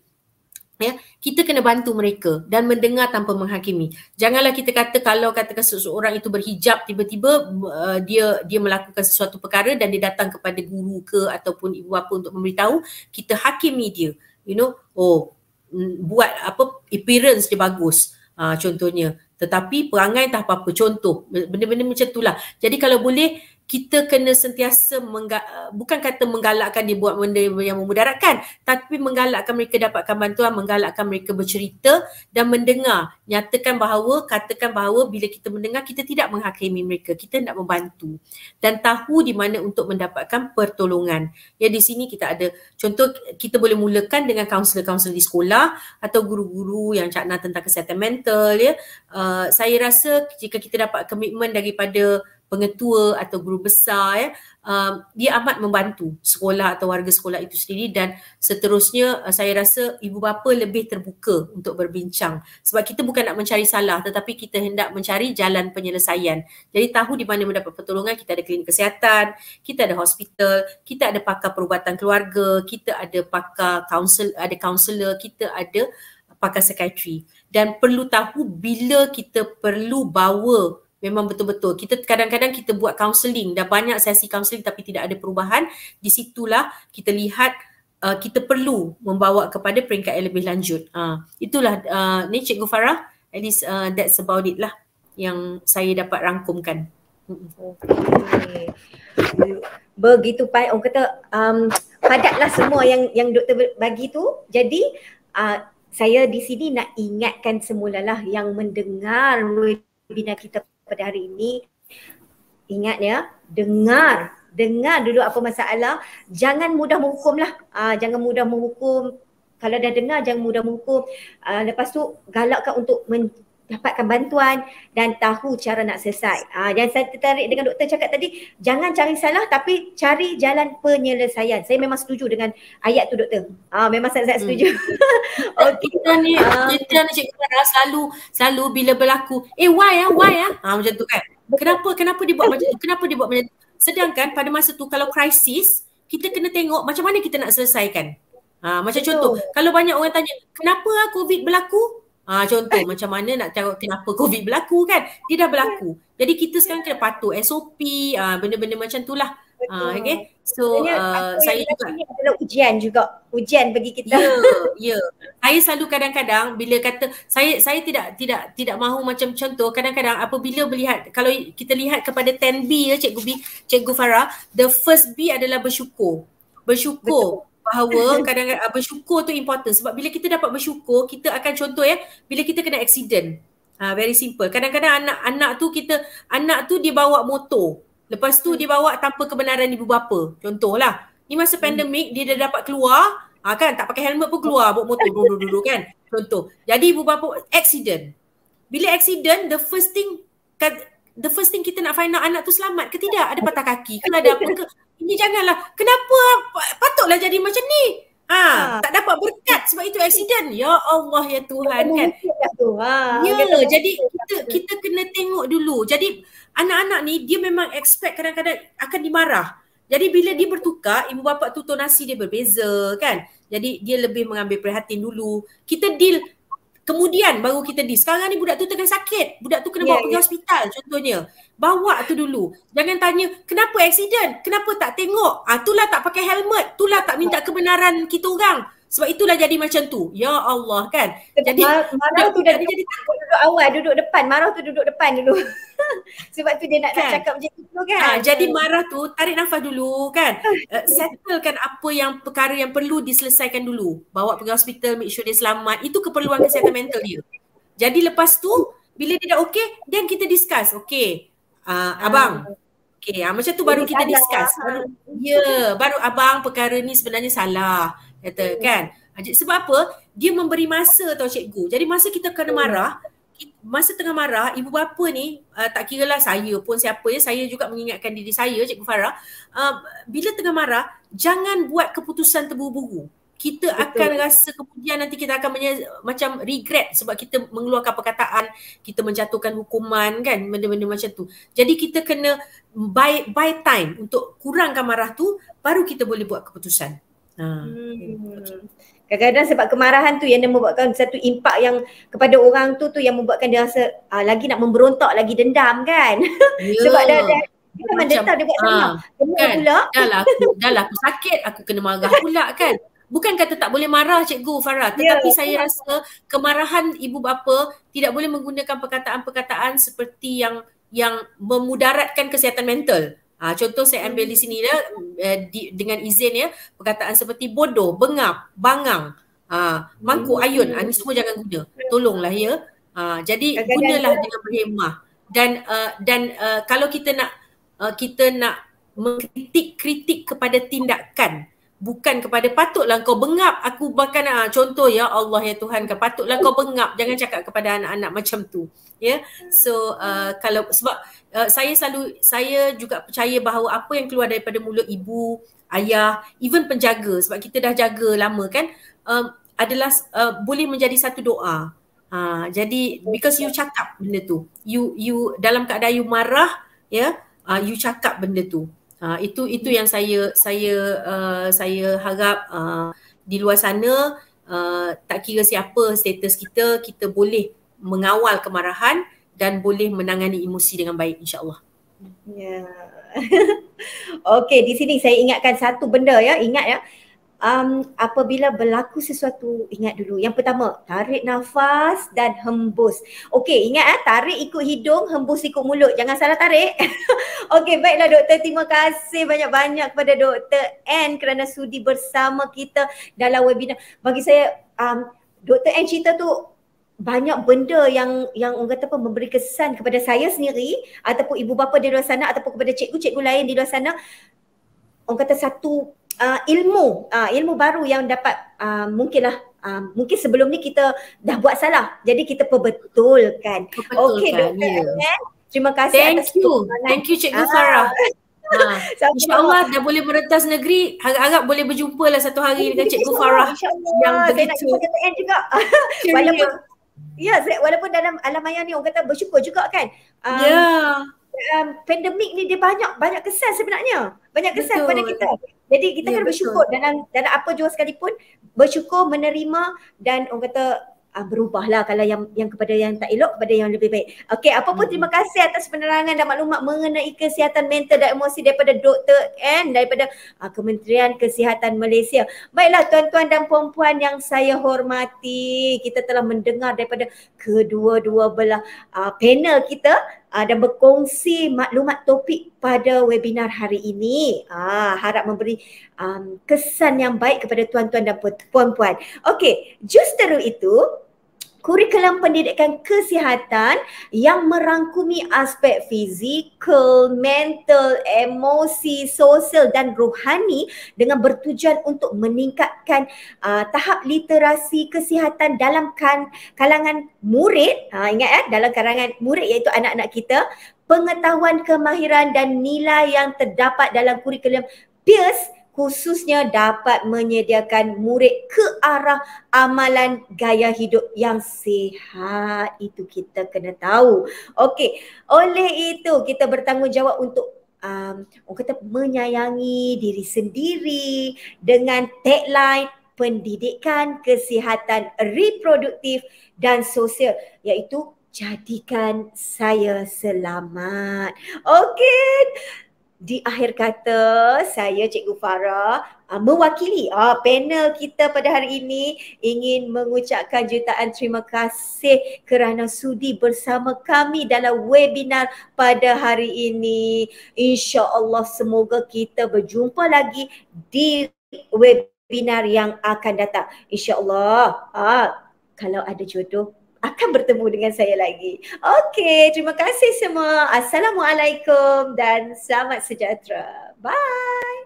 S3: ya kita kena bantu mereka dan mendengar tanpa menghakimi. Janganlah kita kata kalau katakan seseorang itu berhijab tiba-tiba uh, dia dia melakukan sesuatu perkara dan dia datang kepada guru ke ataupun ibu bapa untuk memberitahu kita hakimi dia you know oh mm, buat apa appearance dia bagus uh, contohnya tetapi perangai tak apa-apa contoh benda-benda macam itulah jadi kalau boleh kita kena sentiasa mengga, bukan kata menggalakkan dia buat benda yang memudaratkan tapi menggalakkan mereka dapatkan bantuan menggalakkan mereka bercerita dan mendengar nyatakan bahawa katakan bahawa bila kita mendengar kita tidak menghakimi mereka kita nak membantu dan tahu di mana untuk mendapatkan pertolongan ya di sini kita ada contoh kita boleh mulakan dengan kaunselor-kaunselor di sekolah atau guru-guru yang cakna tentang kesihatan mental ya uh, saya rasa jika kita dapat komitmen daripada pengetua atau guru besar ya, um, dia amat membantu sekolah atau warga sekolah itu sendiri dan seterusnya uh, saya rasa ibu bapa lebih terbuka untuk berbincang sebab kita bukan nak mencari salah tetapi kita hendak mencari jalan penyelesaian jadi tahu di mana mendapat pertolongan kita ada klinik kesihatan kita ada hospital kita ada pakar perubatan keluarga kita ada pakar kaunsel ada kaunselor kita ada pakar psikiatri dan perlu tahu bila kita perlu bawa memang betul-betul kita kadang-kadang kita buat counselling dah banyak sesi counselling tapi tidak ada perubahan di situlah kita lihat uh, kita perlu membawa kepada peringkat yang lebih lanjut uh, itulah uh, ni cikgu Farah at least uh, that's about it lah yang saya dapat rangkumkan okay.
S1: begitu pai orang kata um, padatlah semua yang yang doktor bagi tu jadi uh, saya di sini nak ingatkan semulalah yang mendengar webinar kita pada hari ini ingat ya dengar dengar dulu apa masalah jangan mudah menghukumlah uh, jangan mudah menghukum kalau dah dengar jangan mudah menghukum uh, lepas tu galakkan untuk men- dapatkan bantuan dan tahu cara nak selesai. Ah yang saya tertarik dengan doktor cakap tadi jangan cari salah tapi cari jalan penyelesaian. Saya memang setuju dengan ayat tu doktor. Ah memang saya saya hmm. setuju. Hmm. [LAUGHS] okay. Kita ni ah. kita ni cikgu selalu selalu bila
S3: berlaku eh why ah why ah ha, macam tu kan. Kenapa kenapa dibuat macam tu? Kenapa dibuat macam tu? Sedangkan pada masa tu kalau krisis kita kena tengok macam mana kita nak selesaikan. Ha, macam Betul. contoh, kalau banyak orang tanya, kenapa COVID berlaku? uh, contoh macam mana nak tahu kenapa COVID berlaku kan? Dia dah berlaku. Jadi kita sekarang kena patuh SOP ah benda-benda macam tu lah. Ah, uh, okey. So uh, saya juga
S1: adalah ujian juga. Ujian bagi
S3: kita. Ya, yeah, Yeah. Saya selalu kadang-kadang bila kata saya saya tidak tidak tidak mahu macam contoh kadang-kadang apabila melihat kalau kita lihat kepada 10B ya Cikgu B, Cikgu Farah, the first B adalah bersyukur. Bersyukur. Betul bahawa kadang-kadang ah, bersyukur tu important sebab bila kita dapat bersyukur kita akan contoh ya bila kita kena accident uh, very simple kadang-kadang anak-anak tu kita anak tu dia bawa motor lepas tu dia bawa tanpa kebenaran ibu bapa contohlah ni masa hmm. pandemik dia dah dapat keluar uh, kan tak pakai helmet pun keluar bawa motor dulu-dulu kan contoh jadi ibu bapa accident bila accident the first thing kan? the first thing kita nak find out anak tu selamat ke tidak ada patah kaki ke ada apa ke ini janganlah. Kenapa patutlah jadi macam ni? Ha, ha. tak dapat berkat sebab itu accident. Ya Allah ya Tuhan kan. Ha,
S1: ya, ya jadi
S3: kita kita kena tengok dulu. Jadi anak-anak ni dia memang expect kadang-kadang akan dimarah. Jadi bila dia bertukar, ibu bapa tutur nasi dia berbeza kan. Jadi dia lebih mengambil perhatian dulu. Kita deal kemudian baru kita di sekarang ni budak tu tengah sakit budak tu kena yeah, bawa ya, pergi ya. hospital contohnya bawa tu dulu jangan tanya kenapa accident kenapa tak tengok ah itulah tak pakai helmet itulah tak minta ya. kebenaran kita orang sebab
S1: itulah jadi macam tu. Ya Allah kan. Jadi marah tu dah jadi takut duduk awal, duduk depan. Marah tu duduk depan dulu. [LAUGHS] Sebab tu dia nak kan? nak cakap macam tu kan. Ha, jadi marah tu
S3: tarik nafas dulu kan. Uh, settlekan apa yang perkara yang perlu diselesaikan dulu. Bawa pergi hospital, make sure dia selamat. Itu keperluan kesihatan mental dia. Jadi lepas tu bila dia dah okay, then kita discuss. Okay. Uh, ah, hmm. Ah. abang, Okay, ha, ah, macam tu baru kita discuss. Ha. Ya, yeah, baru abang perkara ni sebenarnya salah kata hmm. kan ah, sebab apa dia memberi masa tau cikgu jadi masa kita kena marah masa tengah marah ibu bapa ni uh, tak kiralah saya pun siapa ya saya juga mengingatkan diri saya cikgu Farah uh, bila tengah marah jangan buat keputusan terburu-buru kita Betul. akan rasa kemudian nanti kita akan menye- macam regret sebab kita mengeluarkan perkataan kita menjatuhkan hukuman kan benda-benda macam tu jadi kita kena buy buy time
S1: untuk kurangkan marah tu baru kita boleh buat keputusan Ha. Hmm. Kadang-kadang sebab kemarahan tu yang dia membuatkan satu impak yang kepada orang tu tu yang membuatkan dia rasa uh, lagi nak memberontak lagi dendam kan. Yeah. [LAUGHS] sebab dah dah kita mendetak dekat sana.
S3: Kena kan? pula. Dahlah aku, dahlah aku sakit aku kena marah pula kan. Bukan kata tak boleh marah cikgu Farah ya, tetapi yeah. saya ya. rasa kemarahan ibu bapa tidak boleh menggunakan perkataan-perkataan seperti yang yang memudaratkan kesihatan mental. Ha, contoh saya ambil hmm. di sini lah, eh, dengan izin ya perkataan seperti bodoh, bengap, bangang, ha, mangkuk, hmm. ayun. Ha, ah, ini semua jangan guna. Tolonglah ya. Ha, jadi gunalah dengan berhemah. Dan uh, dan uh, kalau kita nak uh, kita nak mengkritik kritik kepada tindakan bukan kepada patutlah kau bengap aku makan ah contoh ya Allah ya Tuhan kau patutlah kau bengap jangan cakap kepada anak-anak macam tu ya so uh, kalau sebab uh, saya selalu saya juga percaya bahawa apa yang keluar daripada mulut ibu ayah even penjaga sebab kita dah jaga lama kan uh, adalah uh, boleh menjadi satu doa uh, jadi because you cakap benda tu you you dalam keadaan you marah ya yeah, uh, you cakap benda tu Ah, itu itu yang saya saya uh, saya harap uh, di luar sana uh, tak kira siapa status kita kita boleh mengawal kemarahan dan boleh menangani emosi dengan baik insyaallah.
S1: Ya. Yeah. [LAUGHS] Okey di sini saya ingatkan satu benda ya ingat ya um, apabila berlaku sesuatu, ingat dulu. Yang pertama, tarik nafas dan hembus. Okey, ingat eh, tarik ikut hidung, hembus ikut mulut. Jangan salah tarik. [LAUGHS] Okey, baiklah doktor. Terima kasih banyak-banyak kepada doktor N kerana sudi bersama kita dalam webinar. Bagi saya, um, doktor N cerita tu banyak benda yang yang orang kata pun memberi kesan kepada saya sendiri ataupun ibu bapa di luar sana ataupun kepada cikgu-cikgu lain di luar sana orang kata satu uh, ilmu uh, ilmu baru yang dapat uh, mungkinlah uh, mungkin sebelum ni kita dah buat salah jadi kita perbetulkan. Okey doktor. Yeah. Eh? Terima kasih Thank atas you. Thank you Cikgu ah. Farah. Ha.
S3: [LAUGHS] InsyaAllah dah boleh merentas negeri Harap-harap boleh berjumpa lah satu hari Dengan Cikgu Farah yang begitu Saya nak
S1: jumpa juga [LAUGHS] Walaupun Ya, ya walaupun dalam alam maya ni orang kata bersyukur juga kan. Ah. ya. Yeah um, pandemik ni dia banyak banyak kesan sebenarnya. Banyak kesan kepada kita. Jadi kita yeah, kena bersyukur dan dan apa jua sekalipun bersyukur menerima dan orang kata uh, berubahlah kalau yang yang kepada yang tak elok kepada yang lebih baik. Okey, apa pun hmm. terima kasih atas penerangan dan maklumat mengenai kesihatan mental dan emosi daripada Doktor N daripada uh, Kementerian Kesihatan Malaysia. Baiklah tuan-tuan dan puan-puan yang saya hormati, kita telah mendengar daripada kedua-dua belah uh, panel kita uh, dan berkongsi maklumat topik pada webinar hari ini. Uh, harap memberi um, kesan yang baik kepada tuan-tuan dan puan-puan. Okey, justeru itu kurikulum pendidikan kesihatan yang merangkumi aspek fizikal, mental, emosi, sosial dan rohani dengan bertujuan untuk meningkatkan uh, tahap literasi kesihatan dalam kan, kalangan murid, ha, ingat ya, dalam kalangan murid iaitu anak-anak kita, pengetahuan kemahiran dan nilai yang terdapat dalam kurikulum PIRS khususnya dapat menyediakan murid ke arah amalan gaya hidup yang sihat itu kita kena tahu. Okey, oleh itu kita bertanggungjawab untuk um, orang kata menyayangi diri sendiri dengan tagline pendidikan kesihatan reproduktif dan sosial iaitu jadikan saya selamat. Okey di akhir kata saya Cikgu Farah uh, mewakili uh, panel kita pada hari ini ingin mengucapkan jutaan terima kasih kerana sudi bersama kami dalam webinar pada hari ini. Insya Allah semoga kita berjumpa lagi di webinar yang akan datang. InsyaAllah uh, kalau ada jodoh akan bertemu dengan saya lagi. Okey, terima kasih semua. Assalamualaikum dan selamat sejahtera. Bye.